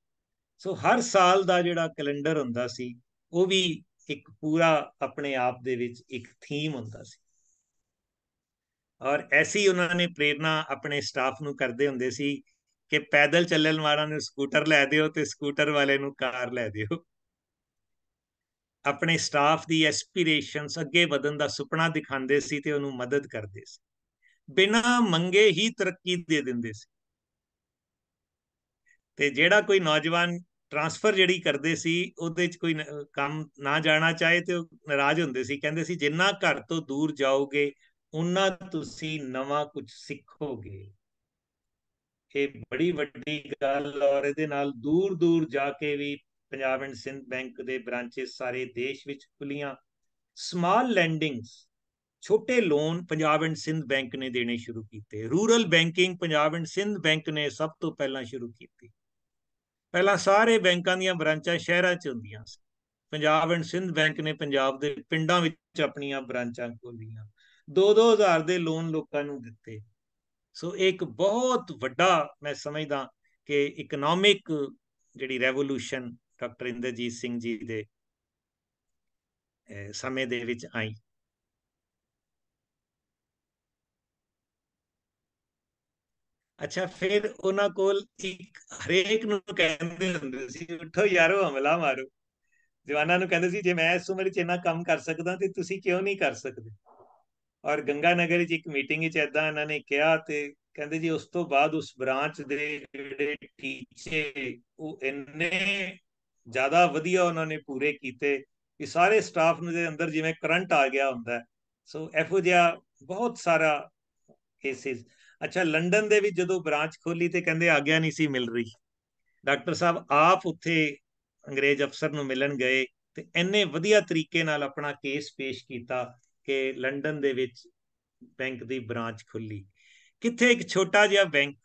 ਸੋ ਹਰ ਸਾਲ ਦਾ ਜਿਹੜਾ ਕੈਲੰਡਰ ਹੁੰਦਾ ਸੀ ਉਹ ਵੀ ਇੱਕ ਪੂਰਾ ਆਪਣੇ ਆਪ ਦੇ ਵਿੱਚ ਇੱਕ ਥੀਮ ਹੁੰਦਾ ਸੀ ਔਰ ਐਸੀ ਉਹਨਾਂ ਨੇ ਪ੍ਰੇਰਣਾ ਆਪਣੇ ਸਟਾਫ ਨੂੰ ਕਰਦੇ ਹੁੰਦੇ ਸੀ ਕਿ ਪੈਦਲ ਚੱਲਣ ਵਾਲਿਆਂ ਨੂੰ ਸਕੂਟਰ ਲੈ ਦਿਓ ਤੇ ਸਕੂਟਰ ਵਾਲੇ ਨੂੰ ਕਾਰ ਲੈ ਦਿਓ ਆਪਣੇ ਸਟਾਫ ਦੀ ਐਸਪੀਰੇਸ਼ਨਸ ਅੱਗੇ ਵਧਣ ਦਾ ਸੁਪਨਾ ਦਿਖਾਉਂਦੇ ਸੀ ਤੇ ਉਹਨੂੰ ਮਦਦ ਕਰਦੇ ਸੀ ਬਿਨਾ ਮੰਗੇ ਹੀ ਤਰੱਕੀ ਦੇ ਦਿੰਦੇ ਸੀ ਤੇ ਜਿਹੜਾ ਕੋਈ ਨੌਜਵਾਨ ਟਰਾਂਸਫਰ ਜਿਹੜੀ ਕਰਦੇ ਸੀ ਉਹਦੇ 'ਚ ਕੋਈ ਕੰਮ ਨਾ ਜਾਣਾ ਚਾਹੇ ਤੇ ਉਹ ਨਾਰਾਜ਼ ਹੁੰਦੇ ਸੀ ਕਹਿੰਦੇ ਸੀ ਜਿੰਨਾ ਘਰ ਤੋਂ ਦੂਰ ਜਾਓਗੇ ਉਹਨਾਂ ਤੁਸੀਂ ਨਵਾਂ ਕੁਝ ਸਿੱਖੋਗੇ ਇਹ ਬੜੀ ਵੱਡੀ ਗੱਲ ਔਰ ਇਹਦੇ ਨਾਲ ਦੂਰ ਦੂਰ ਜਾ ਕੇ ਵੀ ਪੰਜਾਬ ਐਂਡ ਸਿੰਧ ਬੈਂਕ ਦੇ ਬ੍ਰਾਂਚੇਸ ਸਾਰੇ ਦੇਸ਼ ਵਿੱਚ ਖੁੱਲੀਆਂ ਸਮਾਲ ਲੈਂਡਿੰਗਸ ਛੋਟੇ loan Punjab and Sind bank ਨੇ ਦੇਣੇ ਸ਼ੁਰੂ ਕੀਤੇ rural banking Punjab and Sind bank ਨੇ ਸਭ ਤੋਂ ਪਹਿਲਾਂ ਸ਼ੁਰੂ ਕੀਤੀ ਪਹਿਲਾਂ ਸਾਰੇ ਬੈਂਕਾਂ ਦੀਆਂ ਬ੍ਰਾਂਚਾਂ ਸ਼ਹਿਰਾਂ 'ਚ ਹੁੰਦੀਆਂ ਸੀ ਪੰਜਾਬ ਐਂਡ ਸਿੰਧ ਬੈਂਕ ਨੇ ਪੰਜਾਬ ਦੇ ਪਿੰਡਾਂ ਵਿੱਚ ਆਪਣੀਆਂ ਬ੍ਰਾਂਚਾਂ ਖੋਲੀਆਂ 2-2000 ਦੇ ਲੋਨ ਲੋਕਾਂ ਨੂੰ ਦਿੱਤੇ ਸੋ ਇੱਕ ਬਹੁਤ ਵੱਡਾ ਮੈਂ ਸਮਝਦਾ ਕਿ ਇਕਨੋਮਿਕ ਜਿਹੜੀ ਰੈਵੋਲੂਸ਼ਨ ਡਾਕਟਰ ਇੰਦਰਜੀਤ ਸਿੰਘ ਜੀ ਦੇ ਸਮੇਂ ਦੇ ਵਿੱਚ ਆਈ ਅੱਛਾ ਫਿਰ ਉਹਨਾਂ ਕੋਲ ਇੱਕ ਹਰੇਕ ਨੂੰ ਕਹਿੰਦੇ ਹੁੰਦੇ ਸੀ ਉੱਠੋ ਯਾਰੋ ਹਮਲਾ ਮਾਰੋ ਜਵਾਨਾਂ ਨੂੰ ਕਹਿੰਦੇ ਸੀ ਜੇ ਮੈਂ ਇਸ ਉਮਰ 'ਚ ਇੰਨਾ ਕੰਮ ਕਰ ਸਕਦਾ ਤੇ ਤੁਸੀਂ ਕਿਉਂ ਨਹੀਂ ਕਰ ਸਕਦੇ ਔਰ ਗੰਗਾ ਨਗਰ ਵਿੱਚ ਇੱਕ ਮੀਟਿੰਗ ਵਿੱਚ ਐਦਾਂ ਇਹਨਾਂ ਨੇ ਕਿਹਾ ਤੇ ਕਹਿੰਦੇ ਜੀ ਉਸ ਤੋਂ ਬਾਅਦ ਉਸ ਬ੍ਰਾਂਚ ਦੇ ਜਿਹੜੇ ਟੀਚੇ ਉਹ ਇੰਨੇ ਜ਼ਿਆਦਾ ਵਧੀਆ ਉਹਨਾਂ ਨੇ ਪੂਰੇ ਕੀਤੇ ਕਿ ਸਾਰੇ ਸਟਾਫ ਨੂੰ ਦੇ ਅੰਦਰ ਜਿਵੇਂ ਕਰੰਟ ਆ ਗਿਆ ਹੁੰਦਾ ਸੋ ਐਫੋ ਜਿਆ ਬਹੁਤ ਸਾਰਾ ਕੇਸਿਸ ਅੱਛਾ ਲੰਡਨ ਦੇ ਵਿੱਚ ਜਦੋਂ ਬ੍ਰਾਂਚ ਖੋਲੀ ਤੇ ਕਹਿੰਦੇ ਆਗਿਆ ਨਹੀਂ ਸੀ ਮਿਲ ਰਹੀ ਡਾਕਟਰ ਸਾਹਿਬ ਆਪ ਉੱਥੇ ਅੰਗਰੇਜ਼ ਅਫਸਰ ਨੂੰ ਮਿਲਣ ਗਏ ਤੇ ਐਨੇ ਵਧੀਆ ਤਰੀਕੇ ਨਾਲ ਆਪਣਾ ਕੇਸ ਪੇਸ਼ ਕੀਤਾ ਕਿ ਲੰਡਨ ਦੇ ਵਿੱਚ ਬੈਂਕ ਦੀ ਬ੍ਰਾਂਚ ਖੁੱਲੀ ਕਿੱਥੇ ਇੱਕ ਛੋਟਾ ਜਿਹਾ ਬੈਂਕ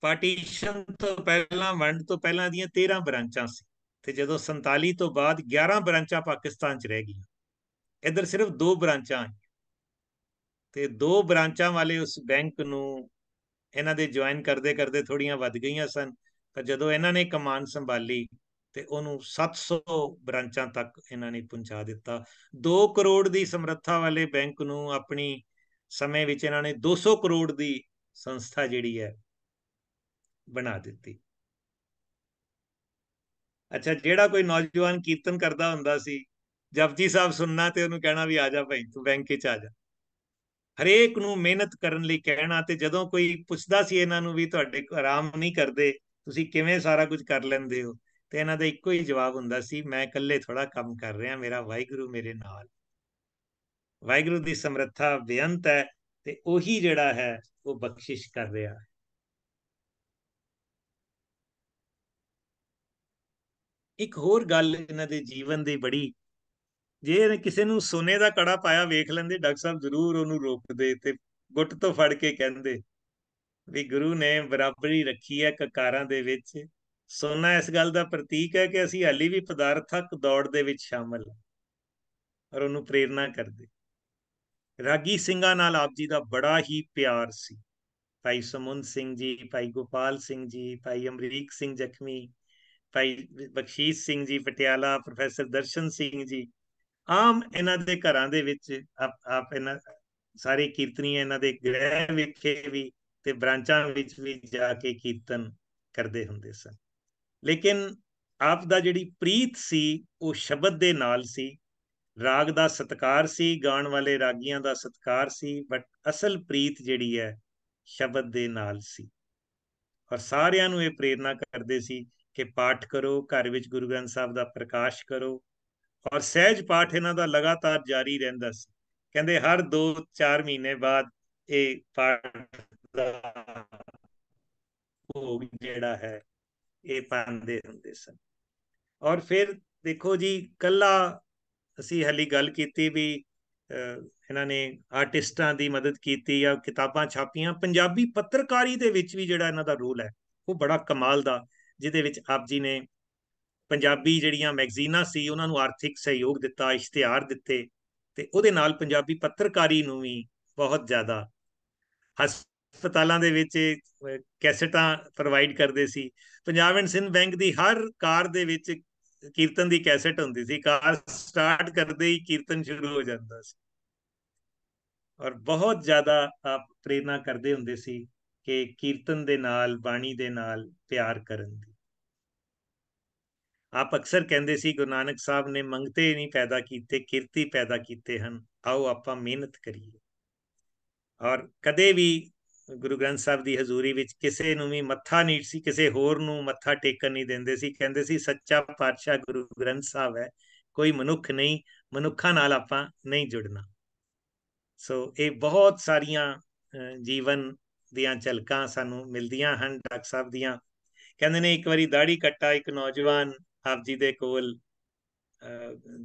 ਪਾਰਟੀਸ਼ਨ ਤੋਂ ਪਹਿਲਾਂ ਵੰਡ ਤੋਂ ਪਹਿਲਾਂ ਦੀਆਂ 13 ਬ੍ਰਾਂਚਾਂ ਸੀ ਤੇ ਜਦੋਂ 47 ਤੋਂ ਬਾਅਦ 11 ਬ੍ਰਾਂਚਾਂ ਪਾਕਿਸਤਾਨ 'ਚ ਰਹਿ ਗਈਆਂ ਇੱਧਰ ਸਿਰਫ ਦੋ ਬ੍ਰਾਂਚਾਂ ਆਂ ਤੇ ਦੋ ਬ੍ਰਾਂਚਾਂ ਵਾਲੇ ਉਸ ਬੈਂਕ ਨੂੰ ਇਹਨਾਂ ਦੇ ਜੁਆਇਨ ਕਰਦੇ ਕਰਦੇ ਥੋੜੀਆਂ ਵੱਧ ਗਈਆਂ ਸਨ ਪਰ ਜਦੋਂ ਇਹਨਾਂ ਨੇ ਕਮਾਨ ਸੰਭਾਲੀ ਤੇ ਉਹਨੂੰ 700 ਬ੍ਰਾਂਚਾਂ ਤੱਕ ਇਹਨਾਂ ਨੇ ਪਹੁੰਚਾ ਦਿੱਤਾ 2 ਕਰੋੜ ਦੀ ਸਮਰੱਥਾ ਵਾਲੇ ਬੈਂਕ ਨੂੰ ਆਪਣੀ ਸਮੇਂ ਵਿੱਚ ਇਹਨਾਂ ਨੇ 200 ਕਰੋੜ ਦੀ ਸੰਸਥਾ ਜਿਹੜੀ ਹੈ ਬਣਾ ਦਿੱਤੀ ਅੱਛਾ ਜਿਹੜਾ ਕੋਈ ਨੌਜਵਾਨ ਕੀਰਤਨ ਕਰਦਾ ਹੁੰਦਾ ਸੀ ਜਪਜੀ ਸਾਹਿਬ ਸੁਣਨਾ ਤੇ ਉਹਨੂੰ ਕਹਿਣਾ ਵੀ ਆ ਜਾ ਭਾਈ ਤੂੰ ਬੈਂਕ 'ਚ ਆ ਜਾ ਹਰੇਕ ਨੂੰ ਮਿਹਨਤ ਕਰਨ ਲਈ ਕਹਿਣਾ ਤੇ ਜਦੋਂ ਕੋਈ ਪੁੱਛਦਾ ਸੀ ਇਹਨਾਂ ਨੂੰ ਵੀ ਤੁਹਾਡੇ ਆਰਾਮ ਨਹੀਂ ਕਰਦੇ ਤੁਸੀਂ ਕਿਵੇਂ ਸਾਰਾ ਕੁਝ ਕਰ ਲੈਂਦੇ ਹੋ ਤੇ ਇਹਨਾਂ ਦਾ ਇੱਕੋ ਹੀ ਜਵਾਬ ਹੁੰਦਾ ਸੀ ਮੈਂ ਇਕੱਲੇ ਥੋੜਾ ਕੰਮ ਕਰ ਰਿਹਾ ਮੇਰਾ ਵਾਹਿਗੁਰੂ ਮੇਰੇ ਨਾਲ ਵਾਹਿਗੁਰੂ ਦੀ ਸਮਰੱਥਾ ਬੇਅੰਤ ਹੈ ਤੇ ਉਹੀ ਜਿਹੜਾ ਹੈ ਉਹ ਬਖਸ਼ਿਸ਼ ਕਰ ਰਿਹਾ ਹੈ ਇੱਕ ਹੋਰ ਗੱਲ ਇਹਨਾਂ ਦੇ ਜੀਵਨ ਦੀ ਬੜੀ ਜੇ ਕਿਸੇ ਨੂੰ ਸੋਨੇ ਦਾ ਕੜਾ ਪਾਇਆ ਵੇਖ ਲੈਂਦੇ ਡਾਕਟਰ ਸਾਹਿਬ ਜ਼ਰੂਰ ਉਹਨੂੰ ਰੋਕਦੇ ਤੇ ਗੁੱਟ ਤੋਂ ਫੜ ਕੇ ਕਹਿੰਦੇ ਵੀ ਗੁਰੂ ਨੇ ਬਰਾਬਰੀ ਰੱਖੀ ਹੈ ਕਕਾਰਾਂ ਦੇ ਵਿੱਚ ਸੋਨਾ ਇਸ ਗੱਲ ਦਾ ਪ੍ਰਤੀਕ ਹੈ ਕਿ ਅਸੀਂ ਹਾਲੀ ਵੀ ਪਦਾਰਥਕ ਦੌੜ ਦੇ ਵਿੱਚ ਸ਼ਾਮਲ ਹਾਂ ਔਰ ਉਹਨੂੰ ਪ੍ਰੇਰਣਾ ਕਰਦੇ ਰਾਗੀ ਸਿੰਘਾਂ ਨਾਲ ਆਪ ਜੀ ਦਾ ਬੜਾ ਹੀ ਪਿਆਰ ਸੀ ਭਾਈ ਸਮੁੰਦ ਸਿੰਘ ਜੀ ਭਾਈ ਗੋਪਾਲ ਸਿੰਘ ਜੀ ਭਾਈ ਅਮਰੀਕ ਸਿੰਘ ਜ਼ਖਮੀ ਭਾਈ ਬਖਸ਼ੀਸ਼ ਸਿੰਘ ਜੀ ਪਟਿਆਲਾ ਪ੍ਰੋਫੈਸਰ ਦਰਸ਼ਨ ਸਿੰਘ ਜੀ ਆਮ ਇਹਨਾਂ ਦੇ ਘਰਾਂ ਦੇ ਵਿੱਚ ਆਪ ਇਹਨਾਂ ਸਾਰੇ ਕੀਰਤਨੀਆਂ ਇਹਨਾਂ ਦੇ ਗ੍ਰਹਿ ਵਿਖੇ ਵੀ ਤੇ ਬ੍ਰਾਂਚਾਂ ਵਿੱਚ ਵੀ ਜਾ ਕੇ ਕੀਰਤਨ ਕਰਦੇ ਹੁੰਦੇ ਸਨ ਲੇਕਿਨ ਆਪ ਦਾ ਜਿਹੜੀ ਪ੍ਰੀਤ ਸੀ ਉਹ ਸ਼ਬਦ ਦੇ ਨਾਲ ਸੀ ਰਾਗ ਦਾ ਸਤਕਾਰ ਸੀ ਗਾਣ ਵਾਲੇ ਰਾਗੀਆਂ ਦਾ ਸਤਕਾਰ ਸੀ ਬਟ ਅਸਲ ਪ੍ਰੀਤ ਜਿਹੜੀ ਹੈ ਸ਼ਬਦ ਦੇ ਨਾਲ ਸੀ ਔਰ ਸਾਰਿਆਂ ਨੂੰ ਇਹ ਪ੍ਰੇਰਣਾ ਕਰਦੇ ਸੀ ਕਿ ਪਾਠ ਕਰੋ ਘਰ ਵਿੱਚ ਗੁਰੂ ਗ੍ਰੰਥ ਸਾਹਿਬ ਦਾ ਪ੍ਰਕਾਸ਼ ਕਰੋ ਔਰ ਸਹਿਜ ਪਾਠ ਇਹਨਾਂ ਦਾ ਲਗਾਤਾਰ ਜਾਰੀ ਰਹਿੰਦਾ ਸੀ ਕਹਿੰਦੇ ਹਰ 2-4 ਮਹੀਨੇ ਬਾਅਦ ਇਹ ਪਾਠ ਦਾ ਉਹ ਜਿਹੜਾ ਹੈ ਇਹ ਪਾਉਂਦੇ ਹੁੰਦੇ ਸਨ ਔਰ ਫਿਰ ਦੇਖੋ ਜੀ ਕੱਲਾ ਅਸੀਂ ਹਲੀ ਗੱਲ ਕੀਤੀ ਵੀ ਇਹਨਾਂ ਨੇ ਆਰਟਿਸਟਾਂ ਦੀ ਮਦਦ ਕੀਤੀ ਜਾਂ ਕਿਤਾਬਾਂ ਛਾਪੀਆਂ ਪੰਜਾਬੀ ਪੱਤਰਕਾਰੀ ਦੇ ਵਿੱਚ ਵੀ ਜਿਹੜਾ ਇਹਨਾਂ ਦਾ ਰੋਲ ਹੈ ਉਹ ਬੜਾ ਕਮਾਲ ਦਾ ਜਿਹਦੇ ਵਿੱਚ ਆਪ ਜੀ ਨੇ ਪੰਜਾਬੀ ਜਿਹੜੀਆਂ ਮੈਗਜ਼ੀਨਾਂ ਸੀ ਉਹਨਾਂ ਨੂੰ ਆਰਥਿਕ ਸਹਿਯੋਗ ਦਿੱਤਾ ਇਸ਼ਤਿਹਾਰ ਦਿੱਤੇ ਤੇ ਉਹਦੇ ਨਾਲ ਪੰਜਾਬੀ ਪੱਤਰਕਾਰੀ ਨੂੰ ਵੀ ਬਹੁਤ ਜ਼ਿਆਦਾ ਹਸਪਤਾਲਾਂ ਦੇ ਵਿੱਚ ਕੈਸਟਾਂ ਪ੍ਰੋਵਾਈਡ ਕਰਦੇ ਸੀ ਪੰਜਾਬ ਐਂਡ ਸਿੰਧ ਬੈਂਕ ਦੀ ਹਰ ਕਾਰ ਦੇ ਵਿੱਚ ਕੀਰਤਨ ਦੀ ਕੈਸਟ ਹੁੰਦੀ ਸੀ ਕਾਰ ਸਟਾਰਟ ਕਰਦੇ ਹੀ ਕੀਰਤਨ ਸ਼ੁਰੂ ਹੋ ਜਾਂਦਾ ਸੀ ਔਰ ਬਹੁਤ ਜ਼ਿਆਦਾ ਆਪ ਪ੍ਰੇਰਣਾ ਕਰਦੇ ਹੁੰਦੇ ਸੀ ਕਿ ਕੀਰਤਨ ਦੇ ਨਾਲ ਬਾਣੀ ਦੇ ਨਾਲ ਪਿਆਰ ਕਰਨ ਦੀ ਆਪ ਅਕਸਰ ਕਹਿੰਦੇ ਸੀ ਗੁਰੂ ਨਾਨਕ ਸਾਹਿਬ ਨੇ ਮੰਗਤੇ ਨਹੀਂ ਪੈਦਾ ਕੀਤੇ ਕਿਰਤੀ ਪੈਦਾ ਕੀਤੇ ਹਨ ਆਓ ਆਪਾਂ ਮਿਹਨਤ ਕਰੀਏ ਔਰ ਕਦੇ ਵੀ ਗੁਰੂ ਗ੍ਰੰਥ ਸਾਹਿਬ ਦੀ ਹਜ਼ੂਰੀ ਵਿੱਚ ਕਿਸੇ ਨੂੰ ਵੀ ਮੱਥਾ ਨਹੀਂ ਸੀ ਕਿਸੇ ਹੋਰ ਨੂੰ ਮੱਥਾ ਟੇਕਣ ਨਹੀਂ ਦਿੰਦੇ ਸੀ ਕਹਿੰਦੇ ਸੀ ਸੱਚਾ ਪਾਤਸ਼ਾਹ ਗੁਰੂ ਗ੍ਰੰਥ ਸਾਹਿਬ ਹੈ ਕੋਈ ਮਨੁੱਖ ਨਹੀਂ ਮਨੁੱਖਾਂ ਨਾਲ ਆਪਾਂ ਨਹੀਂ ਜੁੜਨਾ ਸੋ ਇਹ ਬਹੁਤ ਸਾਰੀਆਂ ਜੀਵਨ ਦੀਆਂ ਝਲਕਾਂ ਸਾਨੂੰ ਮਿਲਦੀਆਂ ਹਨ ਡਾਕਟਰ ਸਾਹਿਬ ਦੀਆਂ ਕਹਿੰਦੇ ਨੇ ਇੱਕ ਵਾਰੀ ਦਾੜੀ ਕੱਟਾ ਇੱਕ ਨੌਜਵਾਨ ਆਪ ਜੀ ਦੇ ਕੋਲ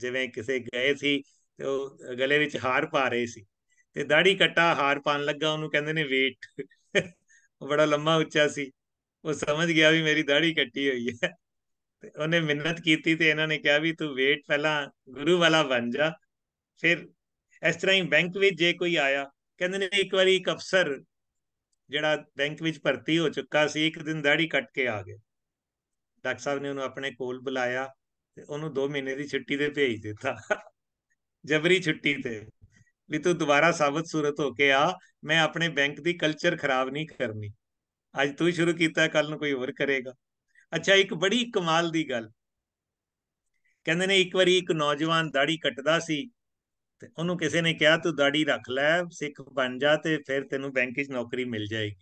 ਜਿਵੇਂ ਕਿਸੇ ਗਏ ਸੀ ਤੇ ਉਹ ਗਲੇ ਵਿੱਚ ਹਾਰ ਪਾ ਰਹੇ ਸੀ ਤੇ ਦਾੜੀ ਕੱਟਾ ਹਾਰ ਪਾਣ ਲੱਗਾ ਉਹਨੂੰ ਕਹਿੰਦੇ ਨੇ ਵੇਟ ਉਹ ਬੜਾ ਲੰਮਾ ਉੱਚਾ ਸੀ ਉਹ ਸਮਝ ਗਿਆ ਵੀ ਮੇਰੀ ਦਾੜੀ ਕੱਟੀ ਹੋਈ ਹੈ ਤੇ ਉਹਨੇ ਮਿਹਨਤ ਕੀਤੀ ਤੇ ਇਹਨਾਂ ਨੇ ਕਿਹਾ ਵੀ ਤੂੰ ਵੇਟ ਪਹਿਲਾਂ ਗੁਰੂ ਵਾਲਾ ਬਣ ਜਾ ਫਿਰ ਇਸ ਤਰ੍ਹਾਂ ਹੀ ਬੈਂਕ ਵਿੱਚ ਜੇ ਕੋਈ ਆਇਆ ਕਹਿੰਦੇ ਨੇ ਇੱਕ ਵਾਰੀ ਇੱਕ ਅਫਸਰ ਜਿਹੜਾ ਬੈਂਕ ਵਿੱਚ ਭਰਤੀ ਹੋ ਚੁੱਕਾ ਸੀ ਇੱਕ ਦਿਨ ਦਾੜੀ ਕੱਟ ਕੇ ਆ ਗਿਆ ਡਾਕਟਰ ਸਾਹਿਬ ਨੇ ਉਹਨੂੰ ਆਪਣੇ ਕੋਲ ਬੁਲਾਇਆ ਤੇ ਉਹਨੂੰ 2 ਮਹੀਨੇ ਦੀ ਛੁੱਟੀ ਤੇ ਭੇਜ ਦਿੱਤਾ ਜਬਰੀ ਛੁੱਟੀ ਤੇ ਵੀ ਤੂੰ ਦੁਬਾਰਾ ਸਾਬਤ ਸੂਰਤ ਹੋ ਕੇ ਆ ਮੈਂ ਆਪਣੇ ਬੈਂਕ ਦੀ ਕਲਚਰ ਖਰਾਬ ਨਹੀਂ ਕਰਨੀ ਅੱਜ ਤੂੰ ਸ਼ੁਰੂ ਕੀਤਾ ਕੱਲ ਨੂੰ ਕੋਈ ਹੋਰ ਕਰੇਗਾ ਅੱਛਾ ਇੱਕ ਬੜੀ ਕਮਾਲ ਦੀ ਗੱਲ ਕਹਿੰਦੇ ਨੇ ਇੱਕ ਵਾਰੀ ਇੱਕ ਨੌਜਵਾਨ ਦਾੜੀ ਕੱਟਦਾ ਸੀ ਤੇ ਉਹਨੂੰ ਕਿਸੇ ਨੇ ਕਿਹਾ ਤੂੰ ਦਾੜੀ ਰੱਖ ਲੈ ਸਿੱਖ ਬਣ ਜਾ ਤੇ ਫਿਰ ਤੈਨੂੰ ਬੈਂਕ 'ਚ ਨੌਕਰੀ ਮਿਲ ਜਾਏਗੀ